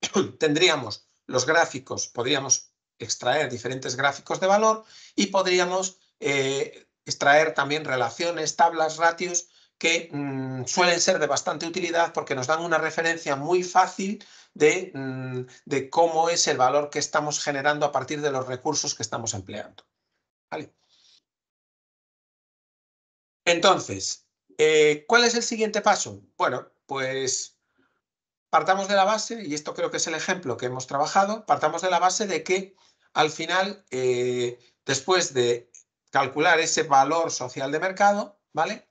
[clears throat] tendríamos los gráficos, podríamos extraer diferentes gráficos de valor y podríamos eh, extraer también relaciones, tablas, ratios que mm, suelen ser de bastante utilidad porque nos dan una referencia muy fácil mm, de, cómo es el valor que estamos generando a partir de los recursos que estamos empleando. ¿Vale? Entonces, eh, ¿cuál es el siguiente paso? Bueno, pues partamos de la base, y esto creo que es el ejemplo que hemos trabajado, partamos de la base de que al final, eh, después de calcular ese valor social de mercado, ¿vale?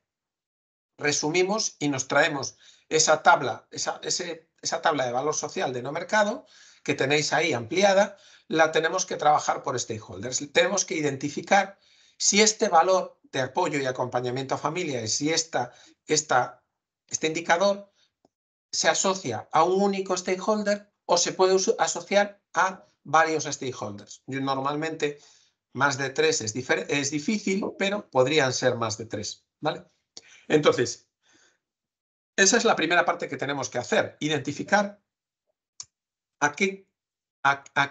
resumimos y nos traemos esa tabla, esa, ese, esa tabla de valor social de no mercado que tenéis ahí ampliada, la tenemos que trabajar por stakeholders. Tenemos que identificar si este valor de apoyo y acompañamiento a familia y si esta, esta, este indicador se asocia a un único stakeholder o se puede asociar a varios stakeholders. Yo normalmente más de tres es, es difícil, pero podrían ser más de tres. ¿vale? Entonces, esa es la primera parte que tenemos que hacer, identificar a qué,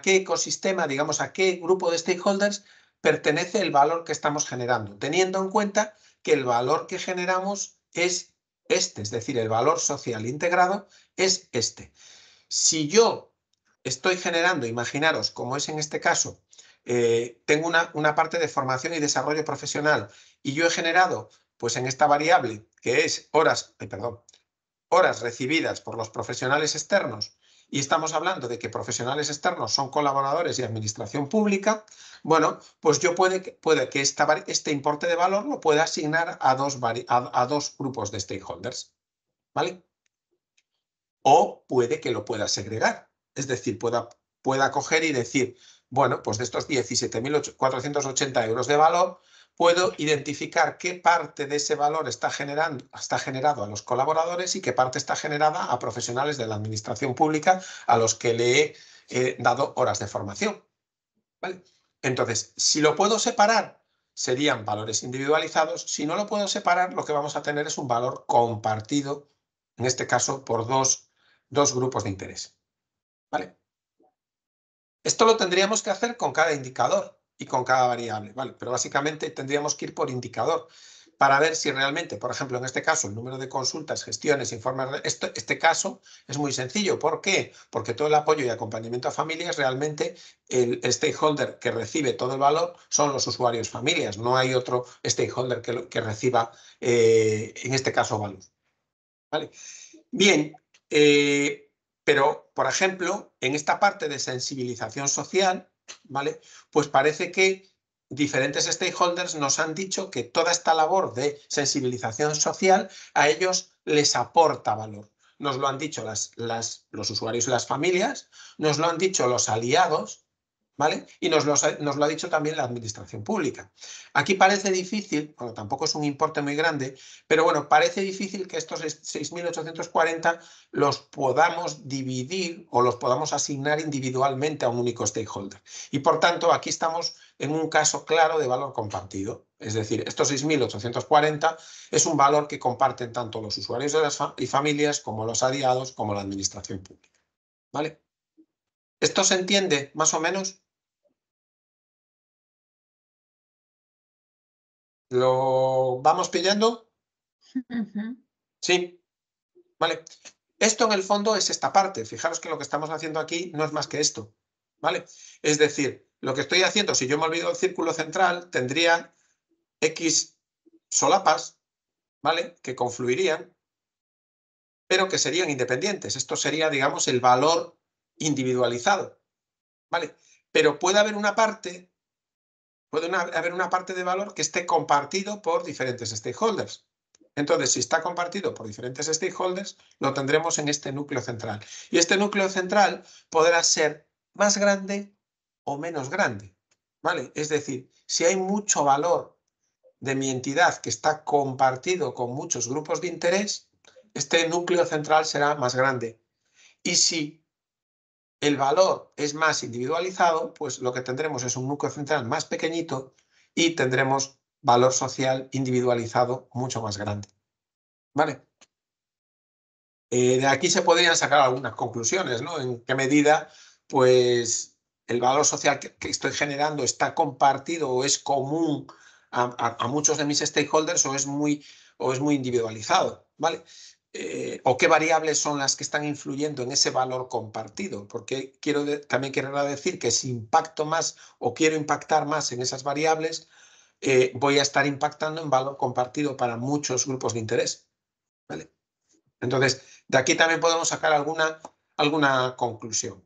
ecosistema, digamos, a qué grupo de stakeholders pertenece el valor que estamos generando, teniendo en cuenta que el valor que generamos es este, es decir, el valor social integrado es este. Si yo estoy generando, imaginaros, como es en este caso, eh, tengo una, una, parte de formación y desarrollo profesional y yo he generado pues en esta variable, que es horas, eh, perdón, horas recibidas por los profesionales externos, y estamos hablando de que profesionales externos son colaboradores y administración pública, bueno, pues yo puede, puede que este importe de valor lo pueda asignar a dos, dos grupos de stakeholders, ¿vale? O puede que lo pueda segregar, es decir, pueda, pueda coger y decir, bueno, pues de estos 17.480 euros de valor, puedo identificar qué parte de ese valor está, generando, generado a los colaboradores y qué parte está generada a profesionales de la administración pública a los que le he dado horas de formación. Entonces, si lo puedo separar, serían valores individualizados. Si no lo puedo separar, lo que vamos a tener es un valor compartido, en este caso por dos, dos grupos de interés. ¿Vale? Esto lo tendríamos que hacer con cada indicador y con cada variable, ¿vale? Pero básicamente tendríamos que ir por indicador para ver si realmente, por ejemplo, en este caso, el número de consultas, gestiones, informes, este, este caso es muy sencillo. ¿Por qué? Porque todo el apoyo y acompañamiento a familias, realmente el stakeholder que recibe todo el valor son los usuarios familias, no hay otro stakeholder que, reciba, eh, en este caso, valor. ¿Vale? Bien, eh, pero, por ejemplo, en esta parte de sensibilización social, ¿vale? Pues parece que diferentes stakeholders nos han dicho que toda esta labor de sensibilización social a ellos les aporta valor. Nos lo han dicho los usuarios y las familias, nos lo han dicho los aliados, y nos, lo ha dicho también la Administración Pública. Aquí parece difícil, bueno, tampoco es un importe muy grande, pero bueno, parece difícil que estos 6.840 los podamos dividir o los podamos asignar individualmente a un único stakeholder. Y por tanto, aquí estamos en un caso claro de valor compartido. Es decir, estos 6.840 es un valor que comparten tanto los usuarios y familias como los aliados como la Administración Pública. ¿Vale? ¿Esto se entiende más o menos? ¿Lo vamos pillando? Sí. Vale. Esto en el fondo es esta parte. Fijaros que lo que estamos haciendo aquí no es más que esto. ¿Vale? Es decir, lo que estoy haciendo, si yo me olvido el círculo central, tendría X solapas, ¿vale? Que confluirían, pero que serían independientes. Esto sería, digamos, el valor individualizado, ¿vale? Pero puede haber una parte puede haber una parte de valor que esté compartido por diferentes stakeholders. Entonces, si está compartido por diferentes stakeholders, lo tendremos en este núcleo central. Y este núcleo central podrá ser más grande o menos grande. ¿vale? Es decir, si hay mucho valor de mi entidad que está compartido con muchos grupos de interés, este núcleo central será más grande. Y si el valor es más individualizado, pues lo que tendremos es un núcleo central más pequeñito y tendremos valor social individualizado mucho más grande. ¿Vale? Eh, de aquí se podrían sacar algunas conclusiones, ¿no? En qué medida, pues, el valor social que, estoy generando está compartido o es común a, a, muchos de mis stakeholders o es muy, o es muy individualizado, ¿vale? Eh, o qué variables son las que están influyendo en ese valor compartido, porque quiero también quiero decir que si impacto más o quiero impactar más en esas variables, eh, voy a estar impactando en valor compartido para muchos grupos de interés. ¿vale? Entonces, de aquí también podemos sacar alguna, alguna conclusión.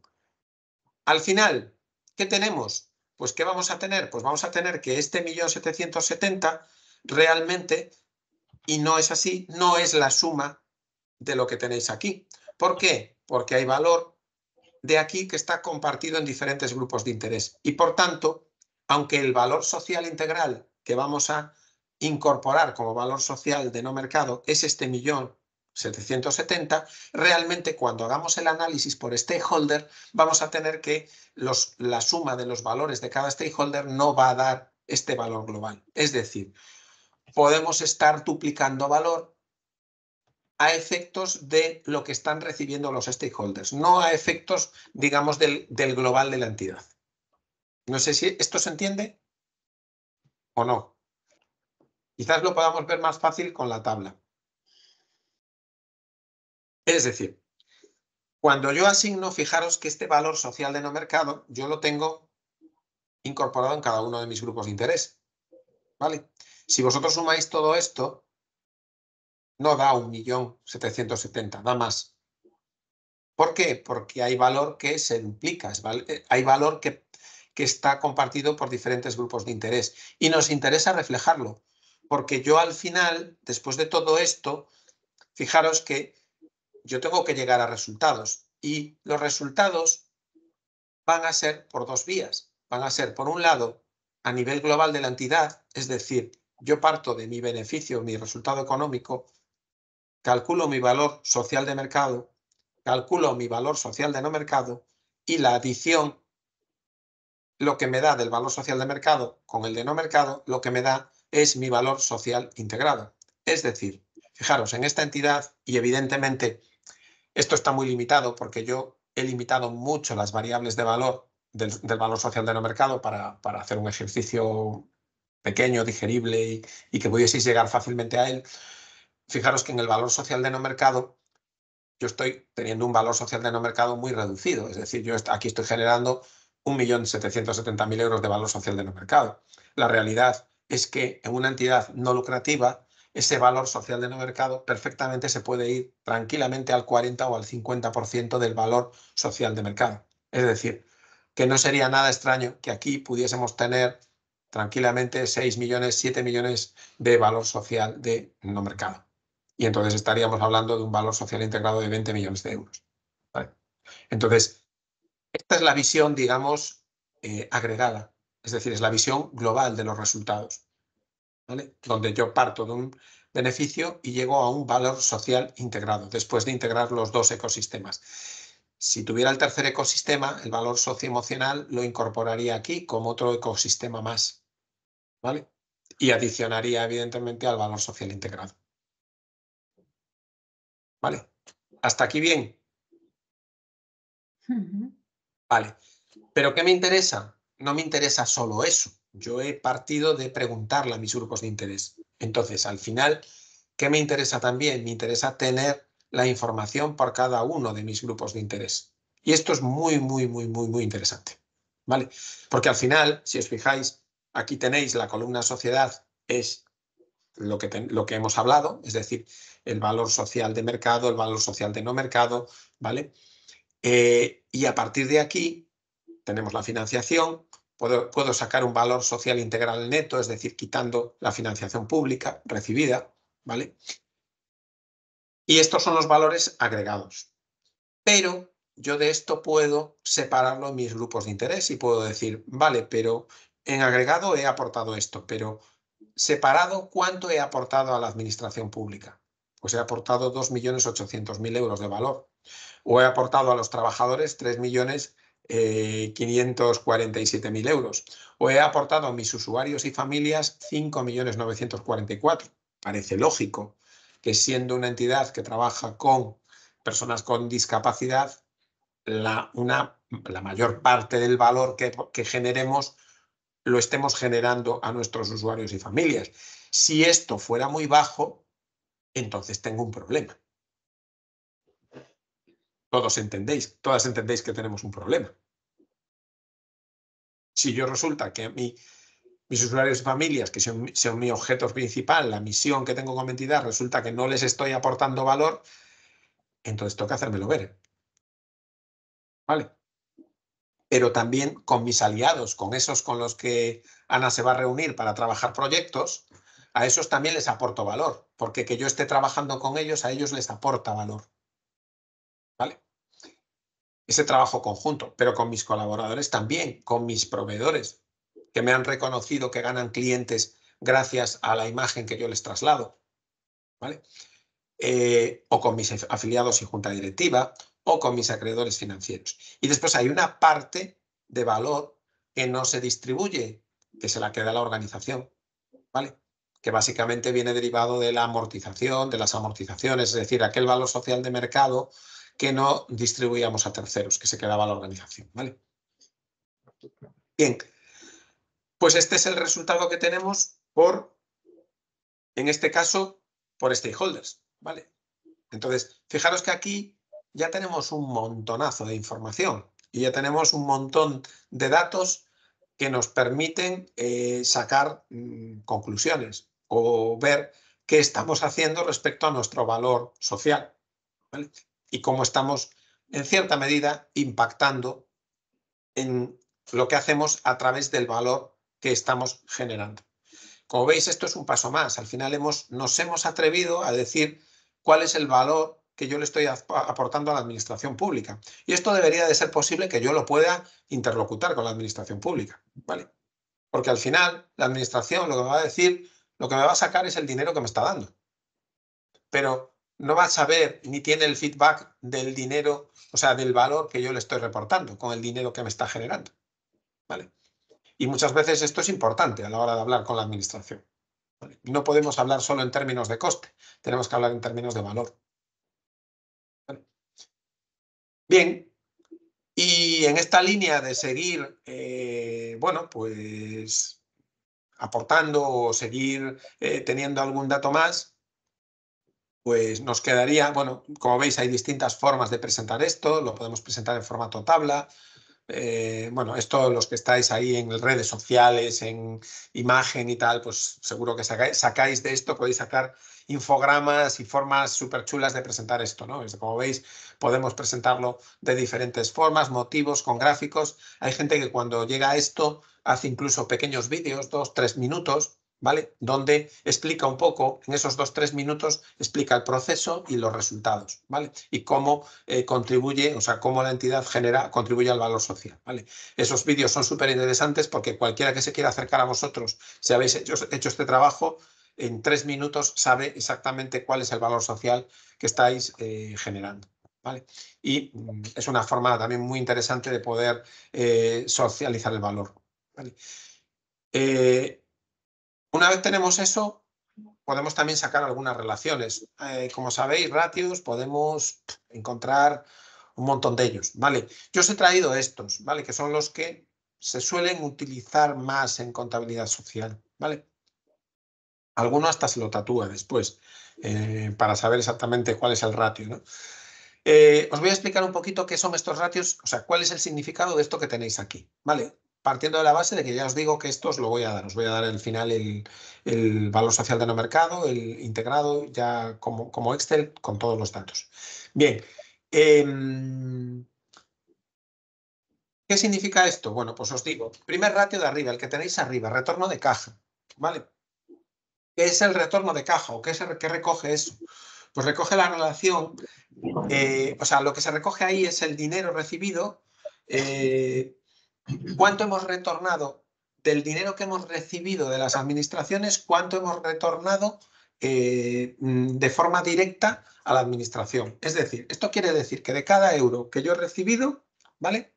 Al final, ¿qué tenemos? Pues, ¿qué vamos a tener? Pues vamos a tener que este millón 770 realmente, y no es así, no es la suma de lo que tenéis aquí. ¿Por qué? Porque hay valor de aquí que está compartido en diferentes grupos de interés. Y por tanto, aunque el valor social integral que vamos a incorporar como valor social de no mercado es este millón 770, realmente cuando hagamos el análisis por stakeholder vamos a tener que los, la suma de los valores de cada stakeholder no va a dar este valor global. Es decir, podemos estar duplicando valor a efectos de lo que están recibiendo los stakeholders, no a efectos, digamos, del, global de la entidad. No sé si esto se entiende o no. Quizás lo podamos ver más fácil con la tabla. Es decir, cuando yo asigno, fijaros que este valor social de no mercado, yo lo tengo incorporado en cada uno de mis grupos de interés. ¿Vale? Si vosotros sumáis todo esto, no da 1.770.000, da más. ¿Por qué? Porque hay valor que se duplica, eh, hay valor que, que está compartido por diferentes grupos de interés y nos interesa reflejarlo, porque yo al final, después de todo esto, fijaros que yo tengo que llegar a resultados y los resultados van a ser por dos vías. Van a ser, por un lado, a nivel global de la entidad, es decir, yo parto de mi beneficio, mi resultado económico, calculo mi valor social de mercado, calculo mi valor social de no mercado y la adición, lo que me da del valor social de mercado con el de no mercado, lo que me da es mi valor social integrado. Es decir, fijaros, en esta entidad, y evidentemente esto está muy limitado porque yo he limitado mucho las variables de valor del, valor social de no mercado para, hacer un ejercicio pequeño, digerible y, y que pudieseis llegar fácilmente a él fijaros que en el valor social de no mercado yo estoy teniendo un valor social de no mercado muy reducido. Es decir, yo aquí estoy generando 1.770.000 euros de valor social de no mercado. La realidad es que en una entidad no lucrativa, ese valor social de no mercado perfectamente se puede ir tranquilamente al 40 o al 50% del valor social de mercado. Es decir, que no sería nada extraño que aquí pudiésemos tener tranquilamente 6 millones, 7 millones de valor social de no mercado y entonces estaríamos hablando de un valor social integrado de 20 millones de euros. Entonces, esta es la visión, digamos, eh, agregada, es decir, es la visión global de los resultados, donde yo parto de un beneficio y llego a un valor social integrado, después de integrar los dos ecosistemas. Si tuviera el tercer ecosistema, el valor socioemocional lo incorporaría aquí como otro ecosistema más, ¿vale? Y adicionaría, evidentemente, al valor social integrado. ¿Vale? Hasta aquí bien. Vale. Pero ¿qué me interesa? No me interesa solo eso. Yo he partido de preguntarle a mis grupos de interés. Entonces, al final, ¿qué me interesa también? Me interesa tener la información por cada uno de mis grupos de interés. Y esto es muy, muy, muy, muy, muy interesante. ¿Vale? Porque al final, si os fijáis, aquí tenéis la columna sociedad, es lo que, lo que hemos hablado, es decir, el valor social de mercado, el valor social de no mercado, ¿vale? Eh, y a partir de aquí tenemos la financiación, puedo, sacar un valor social integral neto, es decir, quitando la financiación pública recibida, ¿vale? Y estos son los valores agregados. Pero yo de esto puedo separarlo en mis grupos de interés y puedo decir, vale, pero en agregado he aportado esto, pero separado, ¿cuánto he aportado a la administración pública? pues he aportado 2.800.000 euros de valor. O he aportado a los trabajadores 3.547.000 eh, euros. O he aportado a mis usuarios y familias 5.944.000. Parece lógico que siendo una entidad que trabaja con personas con discapacidad, la, una, la mayor parte del valor que, que generemos lo estemos generando a nuestros usuarios y familias. Si esto fuera muy bajo, entonces tengo un problema. Todos entendéis, todas entendéis que tenemos un problema. Si yo resulta que mi, mis usuarios y familias, que son, mi objeto principal, la misión que tengo como entidad, resulta que no les estoy aportando valor, entonces toca hacérmelo ver. ¿Vale? Pero también con mis aliados, con esos con los que Ana se va a reunir para trabajar proyectos, a esos también les aporto valor porque que yo esté trabajando con ellos, a ellos les aporta valor. ¿Vale? Ese trabajo conjunto, pero con mis colaboradores también, con mis proveedores, que me han reconocido que ganan clientes gracias a la imagen que yo les traslado. ¿Vale? Eh, o con mis afiliados y junta directiva, o con mis acreedores financieros. Y después hay una parte de valor que no se distribuye, que se la queda la organización. ¿Vale? que básicamente viene derivado de la amortización, de las amortizaciones, es decir, aquel valor social de mercado que no distribuíamos a terceros, que se quedaba la organización. ¿vale? Bien, pues este es el resultado que tenemos por, en este caso, por stakeholders. ¿vale? Entonces, fijaros que aquí ya tenemos un montonazo de información y ya tenemos un montón de datos que nos permiten eh, sacar mm, conclusiones o ver qué estamos haciendo respecto a nuestro valor social y cómo estamos, en cierta medida, impactando en lo que hacemos a través del valor que estamos generando. Como veis, esto es un paso más. Al final hemos, nos hemos atrevido a decir cuál es el valor que yo le estoy aportando a la administración pública. Y esto debería de ser posible que yo lo pueda interlocutar con la administración pública, ¿vale? Porque al final la administración lo que va a decir lo que me va a sacar es el dinero que me está dando. Pero no va a saber ni tiene el feedback del dinero, o sea, del valor que yo le estoy reportando con el dinero que me está generando. ¿Vale? Y muchas veces esto es importante a la hora de hablar con la administración. No podemos hablar solo en términos de coste, tenemos que hablar en términos de valor. Bien, y en esta línea de seguir, eh, bueno, pues aportando o seguir eh, teniendo algún dato más, pues nos quedaría, bueno, como veis hay distintas formas de presentar esto, lo podemos presentar en formato tabla, eh, bueno, esto los que estáis ahí en redes sociales, en imagen y tal, pues seguro que sacáis, sacáis de esto, podéis sacar infogramas y formas súper chulas de presentar esto, ¿no? Como veis, podemos presentarlo de diferentes formas, motivos, con gráficos. Hay gente que cuando llega a esto hace incluso pequeños vídeos, dos, tres minutos, ¿vale? Donde explica un poco, en esos dos, tres minutos, explica el proceso y los resultados, ¿vale? Y cómo eh, contribuye, o sea, cómo la entidad genera, contribuye al valor social, ¿vale? Esos vídeos son súper interesantes porque cualquiera que se quiera acercar a vosotros, si habéis hecho, hecho este trabajo, en tres minutos sabe exactamente cuál es el valor social que estáis eh, generando. ¿vale? Y mm, es una forma también muy interesante de poder eh, socializar el valor. Eh, una vez tenemos eso, podemos también sacar algunas relaciones. Eh, como sabéis, ratios, podemos encontrar un montón de ellos, ¿vale? Yo os he traído estos, ¿vale? Que son los que se suelen utilizar más en contabilidad social, ¿vale? Alguno hasta se lo tatúa después eh, para saber exactamente cuál es el ratio, os voy a explicar un poquito qué son estos ratios, o sea, cuál es el significado de esto que tenéis aquí, ¿vale? partiendo de la base de que ya os digo que esto os lo voy a dar. Os voy a dar al final el, valor social de no mercado, el integrado ya como, Excel con todos los datos. Bien. Em, ¿Qué significa esto? Bueno, pues os digo, primer ratio de arriba, el que tenéis arriba, retorno de caja. ¿Vale? ¿Qué es el retorno de caja o qué, es recoge eso? Pues recoge la relación, eh, o sea, lo que se recoge ahí es el dinero recibido eh, cuánto hemos retornado del dinero que hemos recibido de las administraciones, cuánto hemos retornado eh, mm, de forma directa a la administración. Es decir, esto quiere decir que de cada euro que yo he recibido, ¿vale?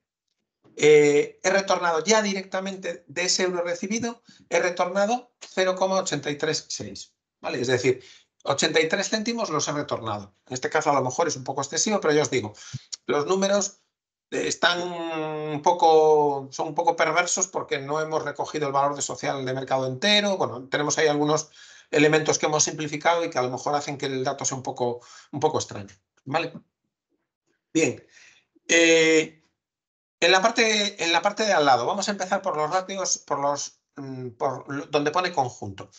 Eh, he retornado ya directamente de ese euro recibido, he retornado 0,836, ¿vale? Es decir, 83 céntimos los he retornado. En este caso a lo mejor es un poco excesivo, pero yo os digo, los números están poco, son un poco perversos porque no hemos recogido el valor de social de mercado entero. Bueno, tenemos ahí algunos elementos que hemos simplificado y que a lo mejor hacen que el dato sea un poco, un poco extraño. ¿Vale? Bien. Eh, en, la parte, en la parte de al lado, vamos a empezar por los ratios, por los, mm, donde pone conjunto.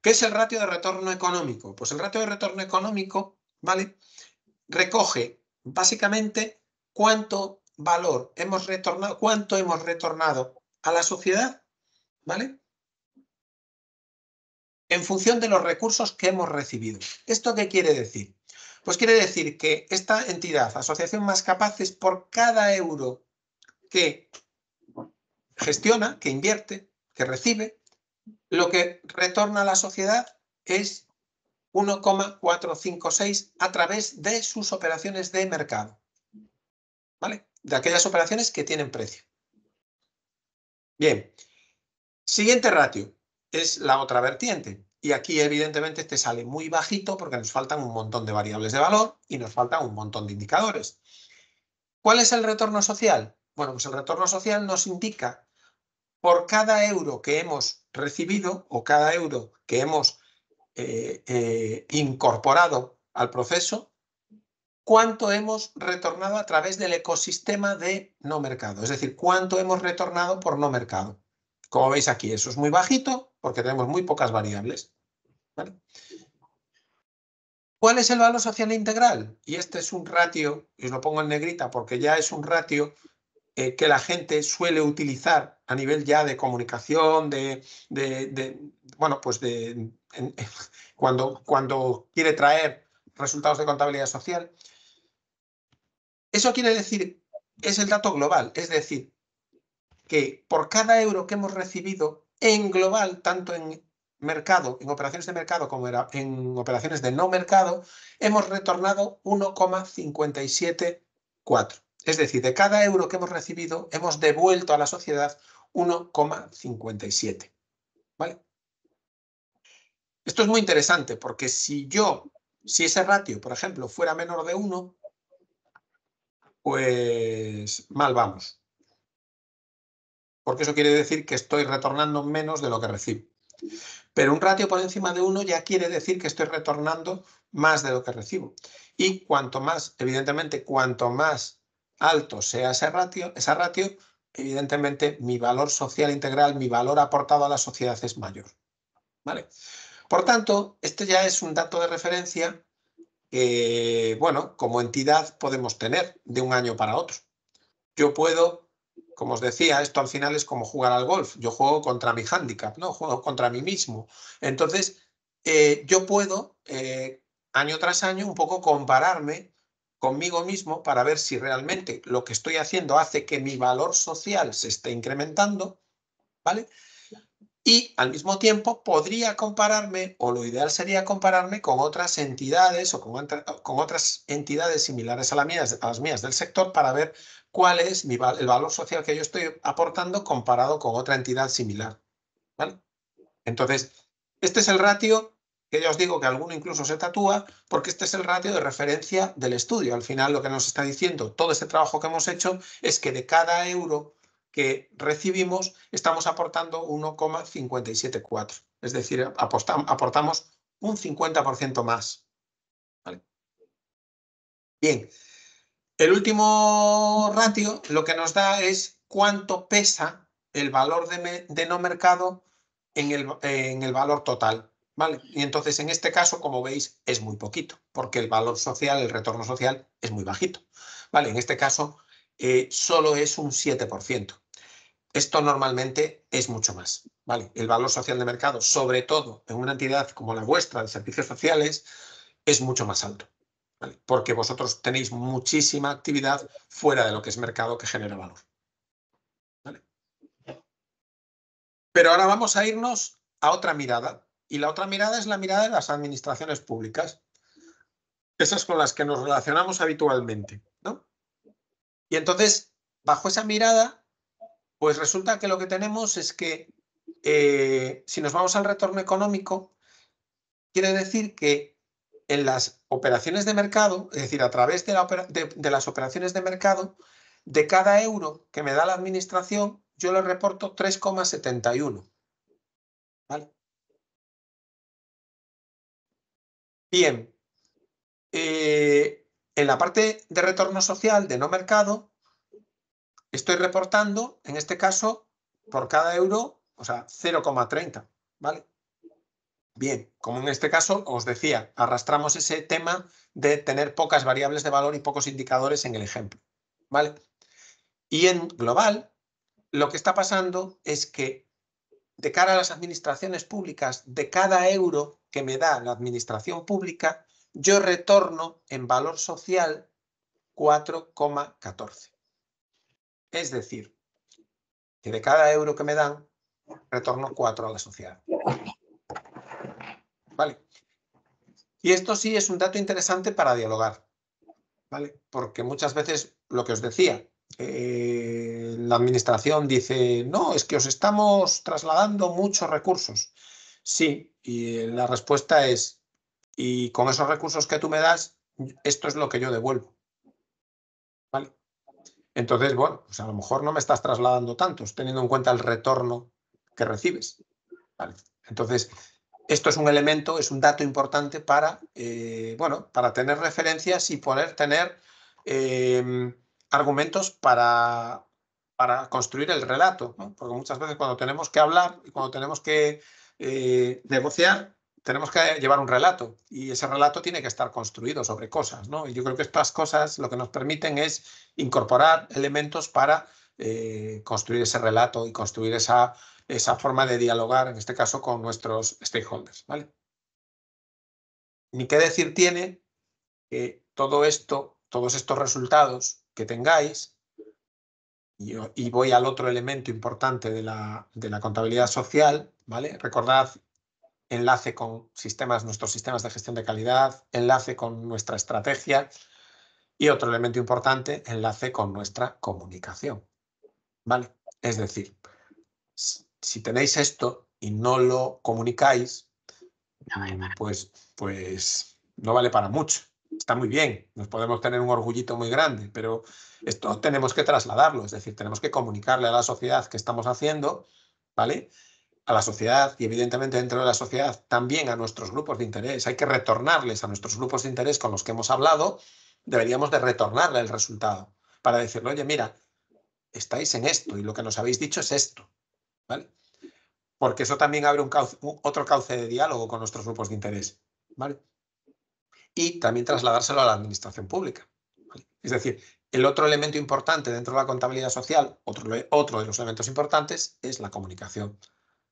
¿Qué es el ratio de retorno económico? Pues el ratio de retorno económico, ¿vale? Recoge básicamente cuánto valor hemos retornado, cuánto hemos retornado a la sociedad, ¿vale? En función de los recursos que hemos recibido. ¿Esto qué quiere decir? Pues quiere decir que esta entidad, Asociación Más Capaces, por cada euro que gestiona, que invierte, que recibe, lo que retorna a la sociedad es 1,456 a través de sus operaciones de mercado. ¿Vale? de aquellas operaciones que tienen precio. Bien, siguiente ratio es la otra vertiente. Y aquí evidentemente este sale muy bajito porque nos faltan un montón de variables de valor y nos faltan un montón de indicadores. ¿Cuál es el retorno social? Bueno, pues el retorno social nos indica por cada euro que hemos recibido o cada euro que hemos eh, eh, incorporado al proceso, cuánto hemos retornado a través del ecosistema de no mercado, es decir, cuánto hemos retornado por no mercado. Como veis aquí, eso es muy bajito porque tenemos muy pocas variables. ¿Cuál es el valor social integral? Y este es un ratio, y os lo pongo en negrita porque ya es un ratio eh, que la gente suele utilizar a nivel ya de comunicación, de, bueno, pues de [laughs] cuando, cuando quiere traer resultados de contabilidad social. Eso quiere decir, es el dato global, es decir, que por cada euro que hemos recibido en global, tanto en mercado, en operaciones de mercado como en operaciones de no mercado, hemos retornado 1,574. Es decir, de cada euro que hemos recibido, hemos devuelto a la sociedad 1,57. ¿Vale? Esto es muy interesante porque si yo, si ese ratio, por ejemplo, fuera menor de 1, pues mal vamos. Porque eso quiere decir que estoy retornando menos de lo que recibo. Pero un ratio por encima de 1 ya quiere decir que estoy retornando más de lo que recibo. Y cuanto más, evidentemente, cuanto más alto sea ese ratio, esa ratio, evidentemente mi valor social integral, mi valor aportado a la sociedad es mayor. ¿Vale? Por tanto, este ya es un dato de referencia eh, bueno, como entidad podemos tener de un año para otro. Yo puedo, como os decía, esto al final es como jugar al golf. Yo juego contra mi handicap, ¿no? Juego contra mí mismo. Entonces, eh, yo puedo, eh, año tras año, un poco compararme conmigo mismo para ver si realmente lo que estoy haciendo hace que mi valor social se esté incrementando, ¿vale? Y al mismo tiempo podría compararme, o lo ideal sería compararme con otras entidades o con, otras entidades similares a, las mías del sector para ver cuál es el valor social que yo estoy aportando comparado con otra entidad similar. Entonces, este es el ratio que ya os digo que alguno incluso se tatúa, porque este es el ratio de referencia del estudio. Al final lo que nos está diciendo todo este trabajo que hemos hecho es que de cada euro que recibimos, estamos aportando 1,574. Es decir, aportamos un 50% más. Bien, el último ratio lo que nos da es cuánto pesa el valor de, no mercado en el, valor total. ¿Vale? Y entonces, en este caso, como veis, es muy poquito, porque el valor social, el retorno social, es muy bajito. ¿Vale? En este caso, eh, solo es un 7%. Esto normalmente es mucho más. ¿vale? El valor social de mercado, sobre todo en una entidad como la vuestra de servicios sociales, es mucho más alto. ¿vale? Porque vosotros tenéis muchísima actividad fuera de lo que es mercado que genera valor. ¿vale? Pero ahora vamos a irnos a otra mirada. Y la otra mirada es la mirada de las administraciones públicas. Esas con las que nos relacionamos habitualmente. ¿no? Y entonces, bajo esa mirada, pues resulta que lo que tenemos es que eh, si nos vamos al retorno económico, quiere decir que en las operaciones de mercado, es decir, a través de, las operaciones de mercado, de cada euro que me da la administración, yo le reporto 3,71. ¿Vale? Bien. Eh, en la parte de retorno social de no mercado, Estoy reportando, en este caso, por cada euro, o sea, 0,30, ¿vale? Bien, como en este caso os decía, arrastramos ese tema de tener pocas variables de valor y pocos indicadores en el ejemplo, ¿vale? Y en global, lo que está pasando es que de cara a las administraciones públicas, de cada euro que me da la administración pública, yo retorno en valor social 4,14. Es decir, que de cada euro que me dan, retorno cuatro a la sociedad. ¿Vale? Y esto sí es un dato interesante para dialogar, ¿vale? Porque muchas veces lo que os decía, eh, la administración dice, no, es que os estamos trasladando muchos recursos. Sí, y eh, la respuesta es, y con esos recursos que tú me das, esto es lo que yo devuelvo. ¿Vale? Entonces, bueno, pues a lo mejor no me estás trasladando tantos, teniendo en cuenta el retorno que recibes. Entonces, esto es un elemento, es un dato importante para, eh, bueno, para tener referencias y poder tener em, argumentos para, para, construir el relato. Porque muchas veces cuando tenemos que hablar y cuando tenemos que eh, negociar, tenemos que llevar un relato y ese relato tiene que estar construido sobre cosas, ¿no? Y yo creo que estas cosas lo que nos permiten es incorporar elementos para eh, construir ese relato y construir esa, esa forma de dialogar, en este caso, con nuestros stakeholders, ¿vale? Ni qué decir tiene que todo esto, todos estos resultados que tengáis, y, y voy al otro elemento importante de la, de la contabilidad social, ¿vale? Recordad enlace con sistemas, nuestros sistemas de gestión de calidad, enlace con nuestra estrategia y otro elemento importante, enlace con nuestra comunicación. ¿Vale? Es decir, si tenéis esto y no lo comunicáis, pues, pues no vale para mucho. Está muy bien, nos podemos tener un orgullito muy grande, pero esto tenemos que trasladarlo, es decir, tenemos que comunicarle a la sociedad que estamos haciendo, ¿vale? a la sociedad y evidentemente dentro de la sociedad también a nuestros grupos de interés. Hay que retornarles a nuestros grupos de interés con los que hemos hablado, deberíamos de retornarle el resultado para decirle, oye, mira, estáis en esto y lo que nos habéis dicho es esto. ¿Vale? Porque eso también abre otro cauce de diálogo con nuestros grupos de interés. ¿Vale? Y también trasladárselo a la administración pública. Es decir, el otro elemento importante dentro de la contabilidad social, otro, otro de los elementos importantes, es la comunicación.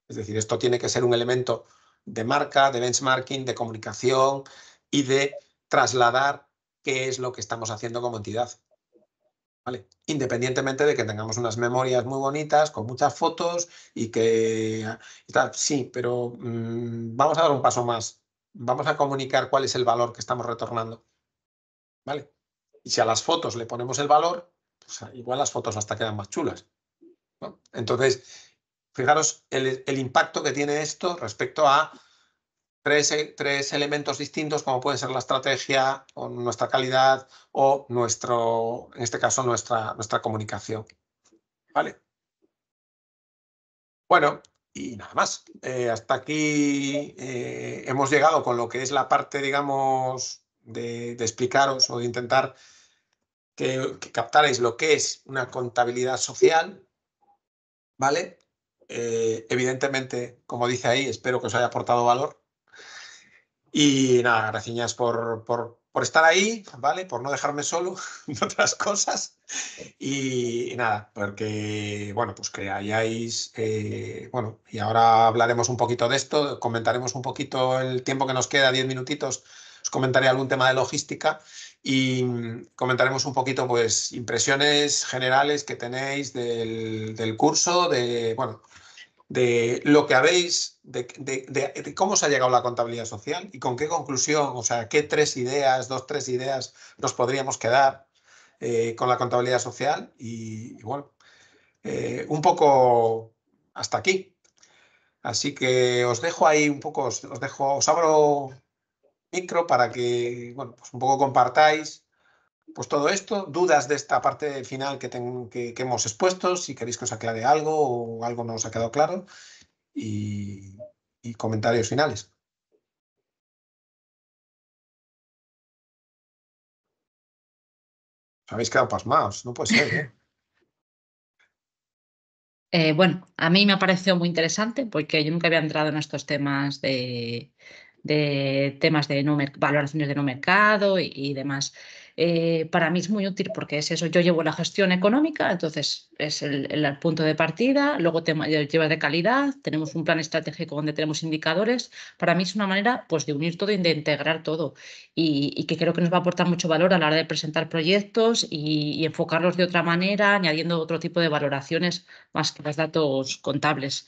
Es decir, esto tiene que ser un elemento de marca, de benchmarking, de comunicación y de trasladar qué es lo que estamos haciendo como entidad. ¿Vale? Independientemente de que tengamos unas memorias muy bonitas, con muchas fotos y que... Sí, pero mm, vamos a dar un paso más. Vamos a comunicar cuál es el valor que estamos retornando. ¿Vale? Y si a las fotos le ponemos el valor, pues igual las fotos hasta quedan más chulas. Entonces, Fijaros el, impacto que tiene esto respecto a tres, tres, elementos distintos como puede ser la estrategia o nuestra calidad o nuestro, en este caso, nuestra, nuestra comunicación. ¿Vale? Bueno, y nada más. Eh, hasta aquí eh, hemos llegado con lo que es la parte, digamos, de, explicaros o de intentar que, que, lo que es una contabilidad social, ¿vale? Eh, evidentemente, como dice ahí, espero que os haya aportado valor. Y nada, gracias por, por, estar ahí, ¿vale? Por no dejarme solo [laughs] en otras cosas. Y, nada, porque, bueno, pues que hayáis, eh, bueno, y ahora hablaremos un poquito de esto, comentaremos un poquito el tiempo que nos queda, 10 minutitos, os comentaré algún tema de logística y comentaremos un poquito pues impresiones generales que tenéis del, curso, de bueno, de lo que habéis, de, cómo se ha llegado la contabilidad social y con qué conclusión, o sea, qué tres ideas, dos, tres ideas nos podríamos quedar eh, con la contabilidad social y, bueno, eh, un poco hasta aquí. Así que os dejo ahí un poco, dejo, os abro micro para que, bueno, pues un poco compartáis pues todo esto, dudas de esta parte final que, tengo, que, hemos expuesto, si queréis que os aclare algo o algo no os ha quedado claro, y, comentarios finales. Os habéis quedado pasmados, no puede ser. ¿eh? [laughs] Eh, bueno, a mí me ha parecido muy interesante porque yo nunca había entrado en estos temas de, de temas de valoraciones de no mercado y, demás. Eh, para mí es muy útil porque es eso, yo llevo la gestión económica, entonces es el, punto de partida, luego tema, eh, llevas de calidad, tenemos un plan estratégico donde tenemos indicadores, para mí es una manera pues, de unir todo y de integrar todo y, que creo que nos va a aportar mucho valor a la hora de presentar proyectos y, enfocarlos de otra manera, añadiendo otro tipo de valoraciones más que los datos contables.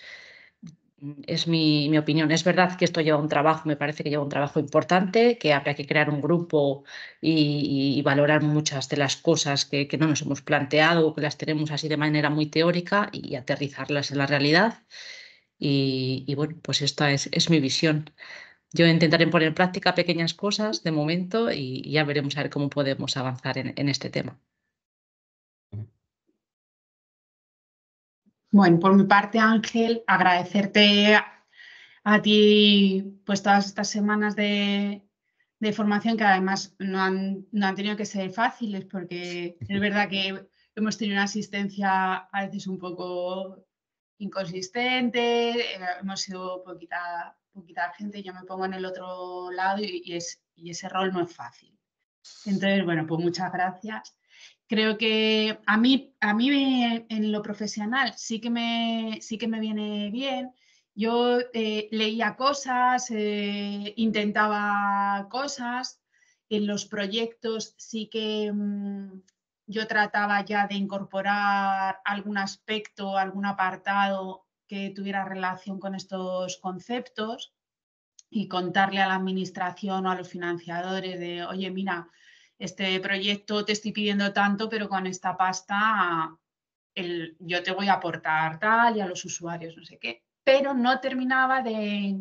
Mm, es mi, opinión. Es verdad que esto lleva un trabajo, me parece que lleva un trabajo importante, que habrá que crear un grupo y, valorar muchas de las cosas que, no nos hemos planteado, que las tenemos así de manera muy teórica y aterrizarlas en la realidad. Y, bueno, pues esta es, mi visión. Yo intentaré poner en práctica pequeñas cosas de momento y, ya veremos a ver cómo podemos avanzar en este tema. Bueno, por mi parte, Ángel, agradecerte a, ti pues todas estas semanas de, formación que además no han, tenido que ser fáciles porque es verdad que hemos tenido una asistencia a veces un poco inconsistente, eh, hemos sido poquita, poquita gente, yo me pongo en el otro lado es, y ese rol no es fácil. Entonces, bueno, pues muchas gracias creo que a mí, a mí en lo profesional sí que me, sí que me viene bien. Yo eh, leía cosas, eh, intentaba cosas, en los proyectos sí que mm, yo trataba ya de incorporar algún aspecto, algún apartado que tuviera relación con estos conceptos y contarle a la administración o a los financiadores de, oye, mira, este proyecto te estoy pidiendo tanto, pero con esta pasta el, yo te voy a aportar tal y a los usuarios, no sé qué. Pero no terminaba de,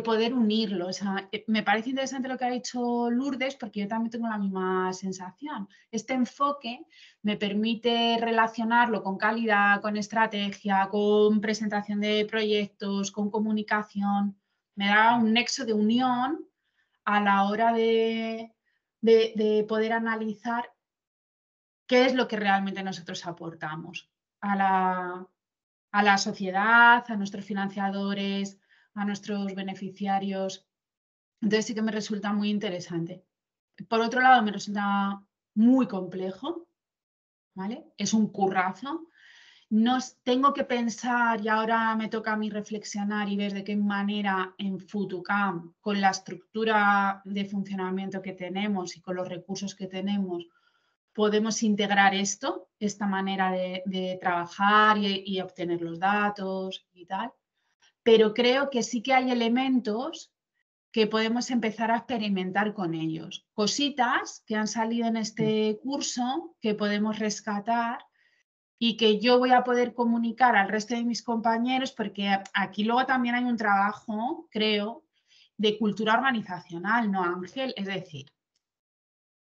poder unirlo. Eh, me parece interesante lo que ha dicho Lourdes porque yo también tengo la misma sensación. Este enfoque me permite relacionarlo con calidad, con estrategia, con presentación de proyectos, con comunicación. Me da un nexo de unión a la hora de, de, poder analizar qué es lo que realmente nosotros aportamos a la, a la sociedad, a nuestros financiadores, a nuestros beneficiarios. Entonces sí que me resulta muy interesante. Por otro lado, me resulta muy complejo, ¿vale? Es un currazo no tengo que pensar y ahora me toca a mí reflexionar y ver de qué manera en Futucam, con la estructura de funcionamiento que tenemos y con los recursos que tenemos, podemos integrar esto, esta manera de, trabajar y, y, obtener los datos y tal. Pero creo que sí que hay elementos que podemos empezar a experimentar con ellos. Cositas que han salido en este mm. curso que podemos rescatar y que yo voy a poder comunicar al resto de mis compañeros, porque aquí luego también hay un trabajo, creo, de cultura organizacional, ¿no, Ángel? Es decir,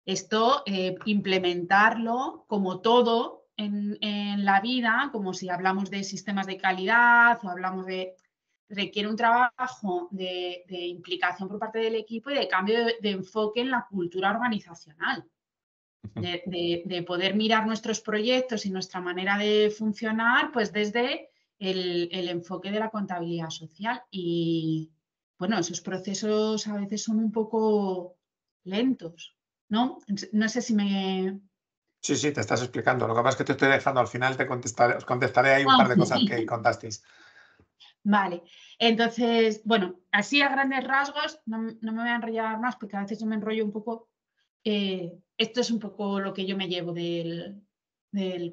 esto eh, implementarlo como todo en, la vida, como si hablamos de sistemas de calidad o hablamos de... requiere un trabajo de, implicación por parte del equipo y de cambio de enfoque en la cultura organizacional de, poder mirar nuestros proyectos y nuestra manera de funcionar, pues desde el, enfoque de la contabilidad social. Y bueno, esos procesos a veces son un poco lentos, ¿no? No sé si me, Sí, sí, te estás explicando. Lo que pasa es que te estoy dejando al final, te contestaré, os contestaré ahí un ah, par de cosas que contasteis. Vale, entonces, bueno, así a grandes rasgos, no, me voy a enrollar más porque a veces yo me enrollo un poco. Eh, esto es un poco lo que yo me llevo del,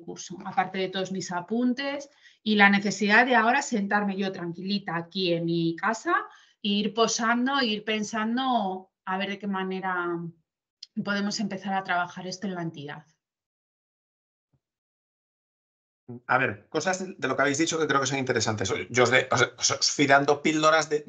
curso, aparte de todos mis apuntes y la necesidad de ahora sentarme yo tranquilita aquí en mi casa e ir posando, ir pensando a ver de qué manera podemos empezar a trabajar esto en la entidad a ver, cosas de lo que habéis dicho que creo que son interesantes. Yo os, de, dando píldoras de,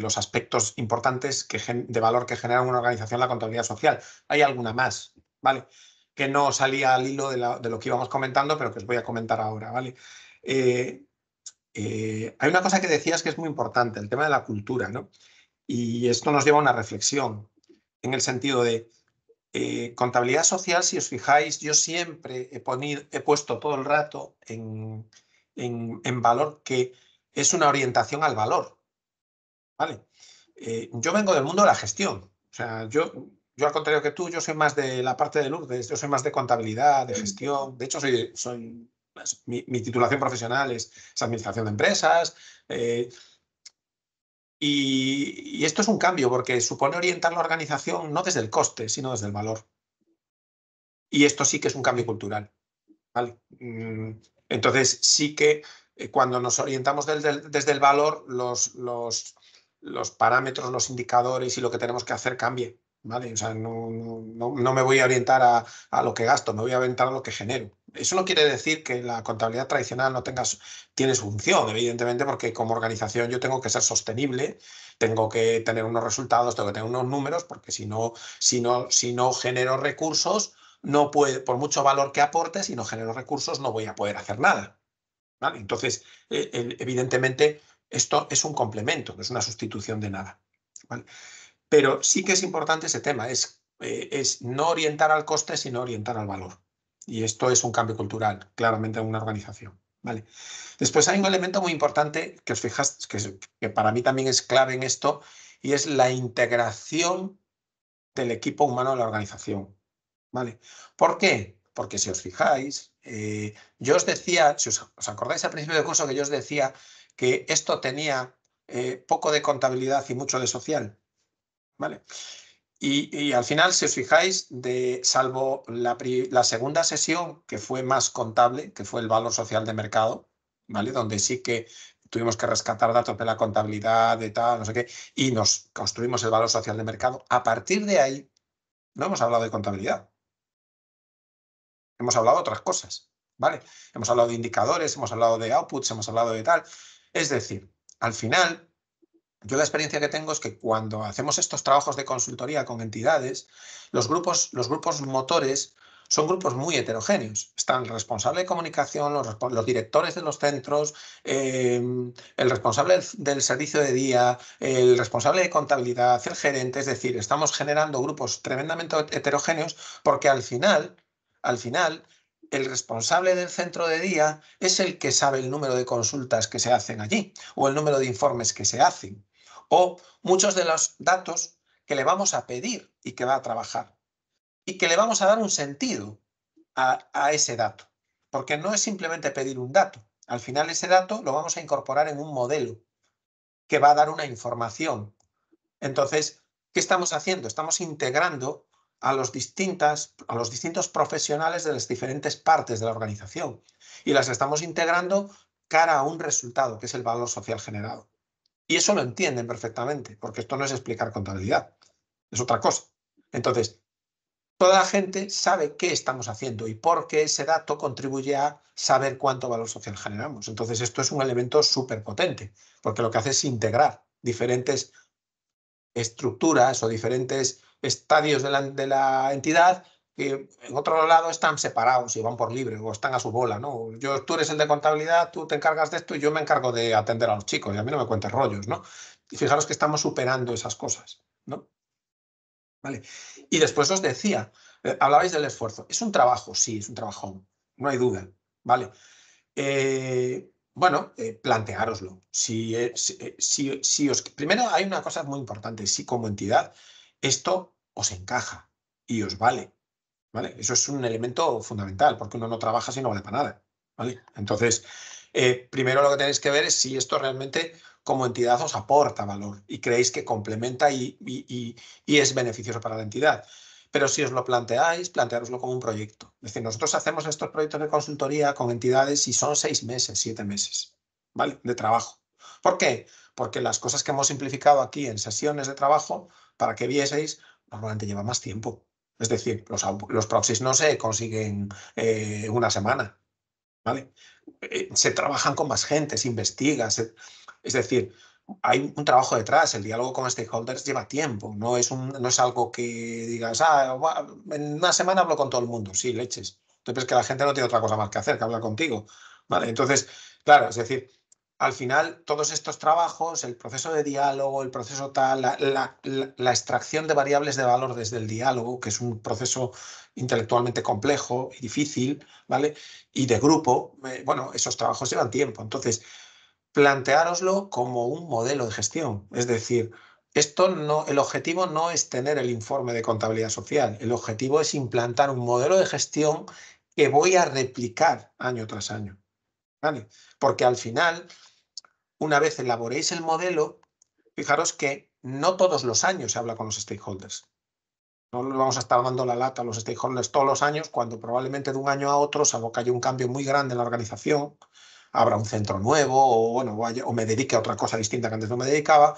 los aspectos importantes que de valor que genera una organización la contabilidad social. Hay alguna más, ¿vale? Que no salía al hilo de, lo que íbamos comentando, pero que os voy a comentar ahora, ¿vale? Eh, eh, hay una cosa que decías que es muy importante, el tema de la cultura, ¿no? Y esto nos lleva a una reflexión, en el sentido de eh, contabilidad social, si os fijáis, yo siempre he, puesto todo el rato en, valor que es una orientación al valor. ¿vale? Eh, yo vengo del mundo de la gestión. O sea, yo, al contrario que tú, yo soy más de la parte de Lourdes, yo soy más de contabilidad, de gestión. De hecho, soy, mi, titulación profesional es, administración de empresas. Eh, y, esto es un cambio porque supone orientar la organización no desde el coste, sino desde el valor. Y esto sí que es un cambio cultural. Mm, entonces, sí que eh, cuando nos orientamos desde, el valor, los, los, los parámetros, los indicadores y lo que tenemos que hacer cambie. O sea, no, me voy a orientar a, lo que gasto, me voy a orientar a lo que genero. Eso no quiere decir que la contabilidad tradicional no tenga, tiene su función, evidentemente, porque como organización yo tengo que ser sostenible, tengo que tener unos resultados, tengo que tener unos números, porque si no, si no, si no genero recursos, no puede, por mucho valor que aporte, si no genero recursos, no voy a poder hacer nada. ¿vale? Entonces, eh, evidentemente, esto es un complemento, no es una sustitución de nada. ¿vale? Pero sí que es importante ese tema, es, eh, es no orientar al coste, sino orientar al valor. Y esto es un cambio cultural, claramente, en una organización. Vale. Después hay un elemento muy importante que os fijas, que, para mí también es clave en esto, y es la integración del equipo humano en la organización. ¿Vale? ¿Por qué? Porque si os fijáis, eh, yo os decía, si os, acordáis al principio del curso que yo os decía que esto tenía eh, poco de contabilidad y mucho de social. ¿vale? Y, al final, si os fijáis, de, salvo la, la, segunda sesión, que fue más contable, que fue el valor social de mercado, ¿vale? Donde sí que tuvimos que rescatar datos de la contabilidad, de tal, no sé qué, y nos construimos el valor social de mercado. A partir de ahí, no hemos hablado de contabilidad. Hemos hablado de otras cosas, ¿vale? Hemos hablado de indicadores, hemos hablado de outputs, hemos hablado de tal. Es decir, al final, yo la experiencia que tengo es que cuando hacemos estos trabajos de consultoría con entidades, los grupos, los grupos motores son grupos muy heterogéneos. Están el responsable de comunicación, los, directores de los centros, em, el responsable del, servicio de día, el responsable de contabilidad, el gerente. Es decir, estamos generando grupos tremendamente heterogéneos porque al final, al final, el responsable del centro de día es el que sabe el número de consultas que se hacen allí o el número de informes que se hacen o muchos de los datos que le vamos a pedir y que va a trabajar y que le vamos a dar un sentido a, ese dato, porque no es simplemente pedir un dato, al final ese dato lo vamos a incorporar en un modelo que va a dar una información. Entonces, ¿qué estamos haciendo? Estamos integrando a los, distintas, a los distintos profesionales de las diferentes partes de la organización y las estamos integrando cara a un resultado, que es el valor social generado. Y eso lo entienden perfectamente, porque esto no es explicar contabilidad, es otra cosa. Entonces, toda la gente sabe qué estamos haciendo y por qué ese dato contribuye a saber cuánto valor social generamos. Entonces, esto es un elemento súper potente, porque lo que hace es integrar diferentes estructuras o diferentes estadios de la, de la entidad que en otro lado están separados y van por libre o están a su bola, ¿no? Yo, tú eres el de contabilidad, tú te encargas de esto y yo me encargo de atender a los chicos y a mí no me cuentes rollos, ¿no? Y fijaros que estamos superando esas cosas, ¿no? Vale. Y después os decía, eh, hablabais del esfuerzo. Es un trabajo, sí, es un trabajo, no hay duda, ¿vale? Eh, bueno, eh, planteároslo. Si, si, si os, primero hay una cosa muy importante, si como entidad esto os encaja y os vale eso es un elemento fundamental, porque uno no trabaja si no vale para nada, ¿vale? Entonces, eh, primero lo que tenéis que ver es si esto realmente como entidad os aporta valor y creéis que complementa y, es beneficioso para la entidad. Pero si os lo planteáis, planteároslo como un proyecto. Es decir, nosotros hacemos estos proyectos de consultoría con entidades y son seis meses, siete meses, ¿vale? De trabajo. ¿Por qué? Porque las cosas que hemos simplificado aquí en sesiones de trabajo, para que vieseis, normalmente lleva más tiempo. Es decir, los, los proxies no se consiguen eh, una semana, ¿vale? Eh, se trabajan con más gente, se investiga, es decir, hay un trabajo detrás, el diálogo con stakeholders lleva tiempo, no es, un, no es algo que digas, ah, en una semana hablo con todo el mundo, sí, leches. Entonces, que la gente no tiene otra cosa más que hacer que hablar contigo, ¿vale? Entonces, claro, es decir, al final todos estos trabajos, el proceso de diálogo, el proceso tal, la, extracción de variables de valor desde el diálogo, que es un proceso intelectualmente complejo y difícil, ¿vale? Y de grupo, eh, bueno, esos trabajos llevan tiempo. Entonces, planteároslo como un modelo de gestión. Es decir, esto no, el objetivo no es tener el informe de contabilidad social, el objetivo es implantar un modelo de gestión que voy a replicar año tras año. ¿Vale? Porque al final una vez elaboréis el modelo, fijaros que no todos los años se habla con los stakeholders. No vamos a estar dando la lata a los stakeholders todos los años, cuando probablemente de un año a otro, salvo que haya un cambio muy grande en la organización, habrá un centro nuevo o, bueno, o me dedique a otra cosa distinta que antes no me dedicaba,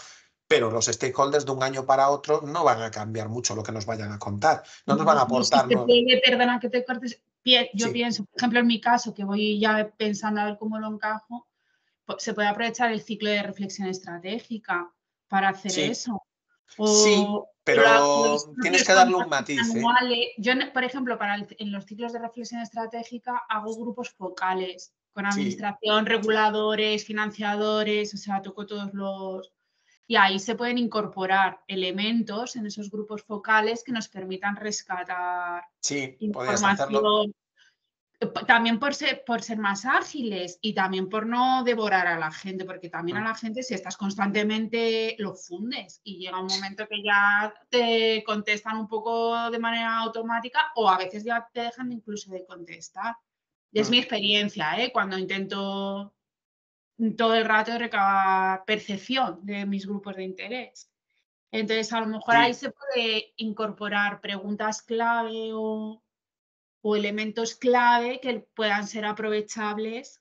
pero los stakeholders de un año para otro no van a cambiar mucho lo que nos vayan a contar, no nos van a aportar. perdona que te cortes, yo pienso, por ejemplo, en mi caso, que voy ya pensando a ver cómo lo encajo, se puede aprovechar el ciclo de reflexión estratégica para hacer eso. sí, pero tienes que darle un matiz. ¿eh? Yo, por ejemplo, para en los ciclos de reflexión estratégica hago grupos focales con administración, reguladores, financiadores, o sea, toco todos los... Y ahí se pueden incorporar elementos en esos grupos focales que nos permitan rescatar sí, información, eh, también por ser, por ser más ágiles y también por no devorar a la gente, porque también a mm. la gente si estás constantemente lo fundes y llega un momento que ya te contestan un poco de manera automática o a veces ya te dejan incluso de contestar. es ah. mi experiencia, ¿eh? cuando intento todo el rato recabar percepción de mis grupos de interés. Entonces, a lo mejor ahí se puede incorporar preguntas clave o o elementos clave que puedan ser aprovechables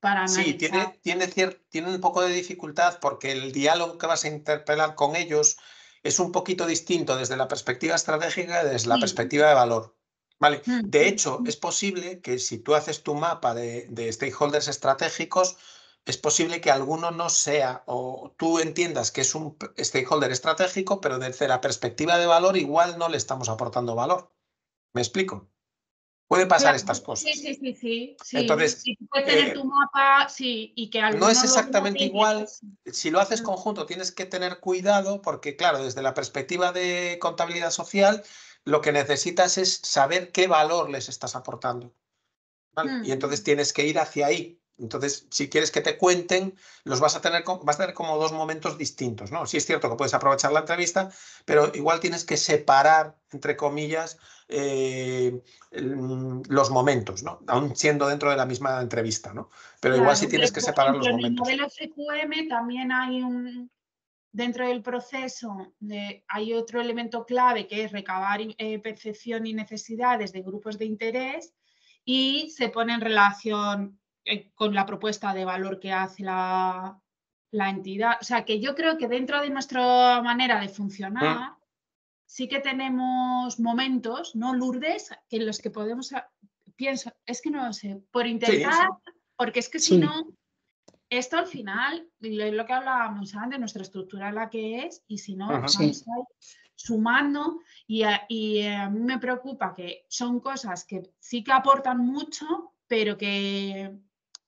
para analizar. Sí, tiene, tiene, un poco de dificultad porque el diálogo que vas a interpelar con ellos es un poquito distinto desde la perspectiva estratégica y desde la perspectiva de valor. Vale. Mm, de mm, hecho, mm. es posible que si tú haces tu mapa de, stakeholders estratégicos, es posible que alguno no sea o tú entiendas que es un stakeholder estratégico, pero desde la perspectiva de valor igual no le estamos aportando valor. ¿Me explico? Pueden pasar estas cosas. Sí, sí, sí, sí. puedes tener eh, tu mapa, sí, y que No es exactamente igual. Pues, si lo haces ah. conjunto, tienes que tener cuidado porque, claro, desde la perspectiva de contabilidad social, lo que necesitas es saber qué valor les estás aportando. Mm. Y entonces tienes que ir hacia ahí. Entonces, si quieres que te cuenten, los vas a tener, vas a tener como dos momentos distintos, ¿no? Sí es cierto que puedes aprovechar la entrevista, pero igual tienes que separar, entre comillas, eh, mm, los momentos, ¿no? Aún siendo dentro de la misma entrevista, ¿no? Pero igual si tienes que separar los momentos. En el modelo CQM también hay un, dentro del proceso eh, hay otro elemento clave que es recabar eh, percepción y necesidades de grupos de interés y se pone en relación con la propuesta de valor que hace la, la, entidad. O sea, que yo creo que dentro de nuestra manera de funcionar, mm sí que tenemos momentos, ¿no, Lourdes? En los que podemos, pienso, es que no lo sé, por intentar, porque es que si no, esto al final, lo que hablábamos antes, nuestra estructura la que es, y si no, vamos sumando, y y eh, a mí me preocupa que son cosas que sí que aportan mucho, pero que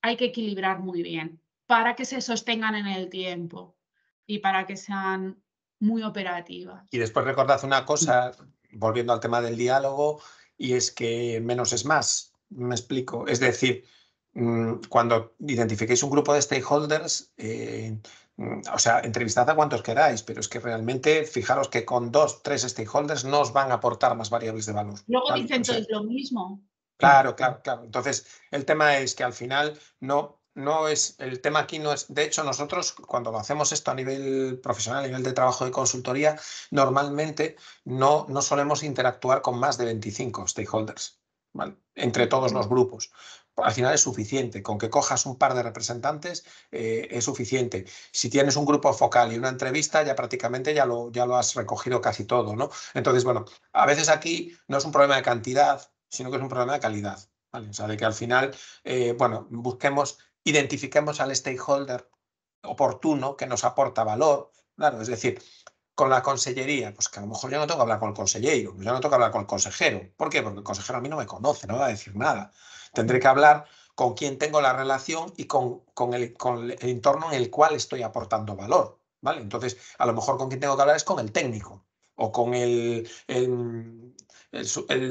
hay que equilibrar muy bien para que se sostengan en el tiempo y para que sean muy operativa. Y después recordad una cosa, mm. volviendo al tema del diálogo, y es que menos es más. Me explico. Es decir, mm, cuando identifiquéis un grupo de stakeholders, eh, mm, o sea, entrevistad a cuantos queráis, pero es que realmente fijaros que con dos, tres stakeholders no os van a aportar más variables de valor. Luego dicen todo es lo mismo. Claro, claro, claro. Entonces, el tema es que al final no no es, el tema aquí no es, de hecho nosotros cuando hacemos esto a nivel profesional, a nivel de trabajo de consultoría, normalmente no, no solemos interactuar con más de 25 stakeholders, entre todos los grupos. Al final es suficiente, con que cojas un par de representantes eh, es suficiente. Si tienes un grupo focal y una entrevista, ya prácticamente ya lo, ya lo has recogido casi todo, ¿no? Entonces, bueno, a veces aquí no es un problema de cantidad, sino que es un problema de calidad. ¿vale? O sea, de que al final, eh, bueno, busquemos identifiquemos al stakeholder oportuno que nos aporta valor. Claro, es decir, con la consellería, pues que a lo mejor yo no tengo que hablar con el consejero, yo no tengo que hablar con el consejero. ¿Por qué? Porque el consejero a mí no me conoce, no va a decir nada. Tendré que hablar con quien tengo la relación y con, con, el, entorno en el cual estoy aportando valor. ¿vale? Entonces, a lo mejor con quien tengo que hablar es con el técnico o con el, el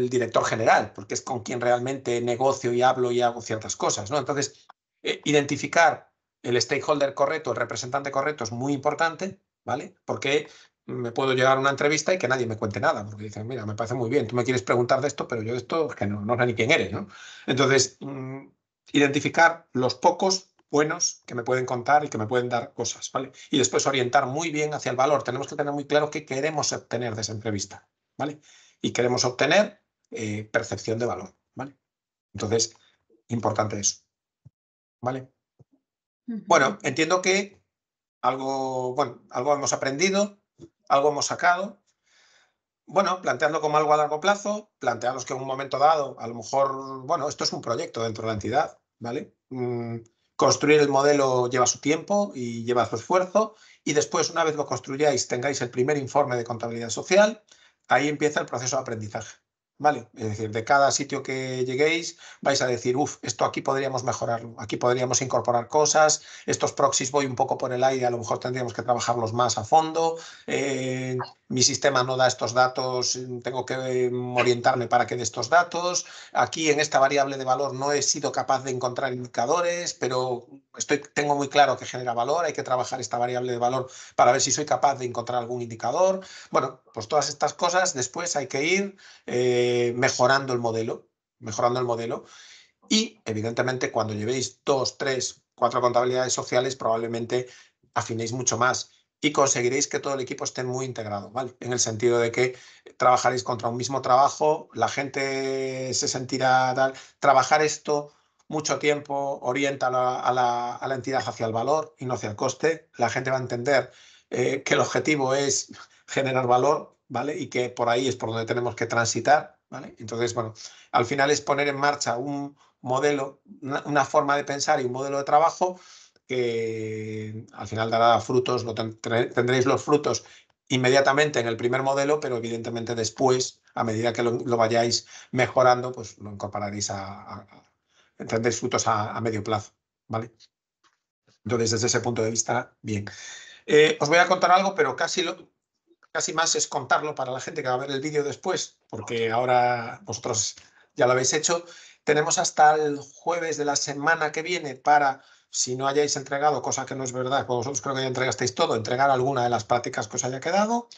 director general, porque es con quien realmente negocio y hablo y hago ciertas cosas. ¿no? Entonces, eh, identificar el stakeholder correcto, el representante correcto es muy importante, ¿vale? Porque me puedo llegar a una entrevista y que nadie me cuente nada, porque dicen, mira, me parece muy bien, tú me quieres preguntar de esto, pero yo de esto es que no, no sé ni quién eres, ¿no? Entonces, mm, identificar los pocos buenos que me pueden contar y que me pueden dar cosas, ¿vale? Y después orientar muy bien hacia el valor. Tenemos que tener muy claro qué queremos obtener de esa entrevista, ¿vale? Y queremos obtener eh, percepción de valor, ¿vale? Entonces, importante eso. ¿Vale? Bueno, entiendo que algo, bueno, algo hemos aprendido, algo hemos sacado. Bueno, plantearlo como algo a largo plazo, plantearos que en un momento dado, a lo mejor, bueno, esto es un proyecto dentro de la entidad, ¿vale? Mm, construir el modelo lleva su tiempo y lleva su esfuerzo y después, una vez lo construyáis, tengáis el primer informe de contabilidad social, ahí empieza el proceso de aprendizaje. ¿vale? Es decir, de cada sitio que lleguéis vais a decir, uff, esto aquí podríamos mejorarlo, aquí podríamos incorporar cosas, estos proxies voy un poco por el aire, a lo mejor tendríamos que trabajarlos más a fondo, eh, mi sistema no da estos datos, tengo que mm, orientarme para que dé estos datos, aquí en esta variable de valor no he sido capaz de encontrar indicadores, pero estoy, tengo muy claro que genera valor, hay que trabajar esta variable de valor para ver si soy capaz de encontrar algún indicador. Bueno, pues todas estas cosas después hay que ir eh, mejorando el modelo, mejorando el modelo. Y evidentemente cuando llevéis dos, tres, cuatro contabilidades sociales, probablemente afinéis mucho más y conseguiréis que todo el equipo esté muy integrado, ¿vale? En el sentido de que trabajaréis contra un mismo trabajo, la gente se sentirá tal. Trabajar esto mucho tiempo orienta a la, entidad hacia el valor y no hacia el coste. La gente va a entender eh, que el objetivo es generar valor, ¿vale? Y que por ahí es por donde tenemos que transitar, ¿vale? Entonces, bueno, al final es poner en marcha un modelo, una, forma de pensar y un modelo de trabajo que al final dará frutos, lo tendréis los frutos inmediatamente en el primer modelo, pero evidentemente después, a medida que lo, vayáis mejorando, pues lo incorporaréis a, tendréis frutos a, medio plazo, ¿vale? Entonces, desde ese punto de vista, bien. Eh, os voy a contar algo, pero casi lo, casi más es contarlo para la gente que va a ver el vídeo después, porque ahora vosotros ya lo habéis hecho. Tenemos hasta el jueves de la semana que viene para, si no hayáis entregado, cosa que no es verdad, pues vosotros creo que ya entregasteis todo, entregar alguna de las prácticas que os haya quedado.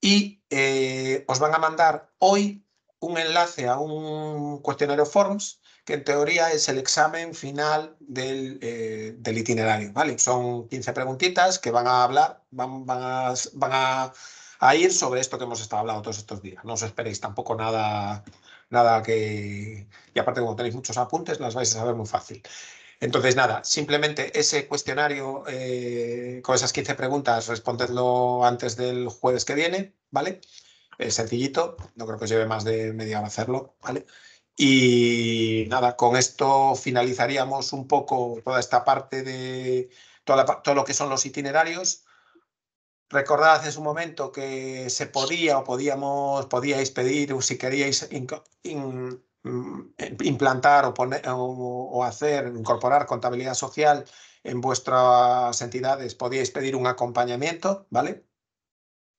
Y eh, os van a mandar hoy un enlace a un cuestionario Forms, que en teoría es el examen final del, eh, itinerario. ¿vale? Son 15 preguntitas que van a hablar, van, van a a ir sobre esto que hemos estado hablando todos estos días. No os esperéis tampoco nada, nada que... Y aparte, como tenéis muchos apuntes, las vais a saber muy fácil. Entonces, nada, simplemente ese cuestionario eh, con esas 15 preguntas, respondedlo antes del jueves que viene, ¿vale? sencillito, no creo que os lleve más de media hora hacerlo, ¿vale? Y nada, con esto finalizaríamos un poco toda esta parte de todo lo que son los itinerarios Recordad hace un momento que se podía o podíamos, podíais pedir o si queríais mm, implantar o, poner, o, hacer, incorporar contabilidad social en vuestras entidades, podíais pedir un acompañamiento, ¿vale?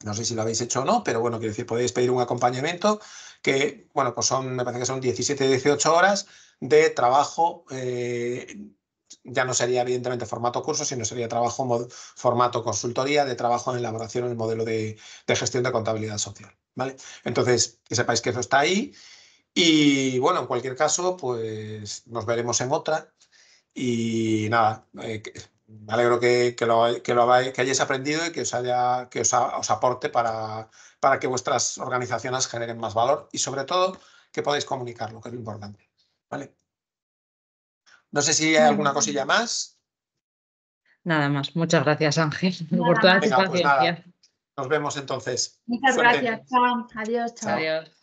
No sé si lo habéis hecho o no, pero bueno, quiero decir, podéis pedir un acompañamiento que, bueno, pues son, me parece que son 17, 18 horas de trabajo eh, ya no sería evidentemente formato curso, sino sería trabajo formato consultoría de trabajo en elaboración del modelo de, gestión de contabilidad social. ¿vale? Entonces, que sepáis que eso está ahí. Y bueno, en cualquier caso, pues nos veremos en otra. Y nada, eh, me alegro que, lo, que, que hayáis aprendido y que os, haya, que os, aporte para, para que vuestras organizaciones generen más valor y sobre todo que podáis comunicarlo, que es lo importante. ¿Vale? No sé si hay alguna cosilla más. Nada más. Muchas gracias, Ángel, [laughs] por toda tu pues paciencia. Nos vemos entonces. Muchas gracias. Adiós. Adiós.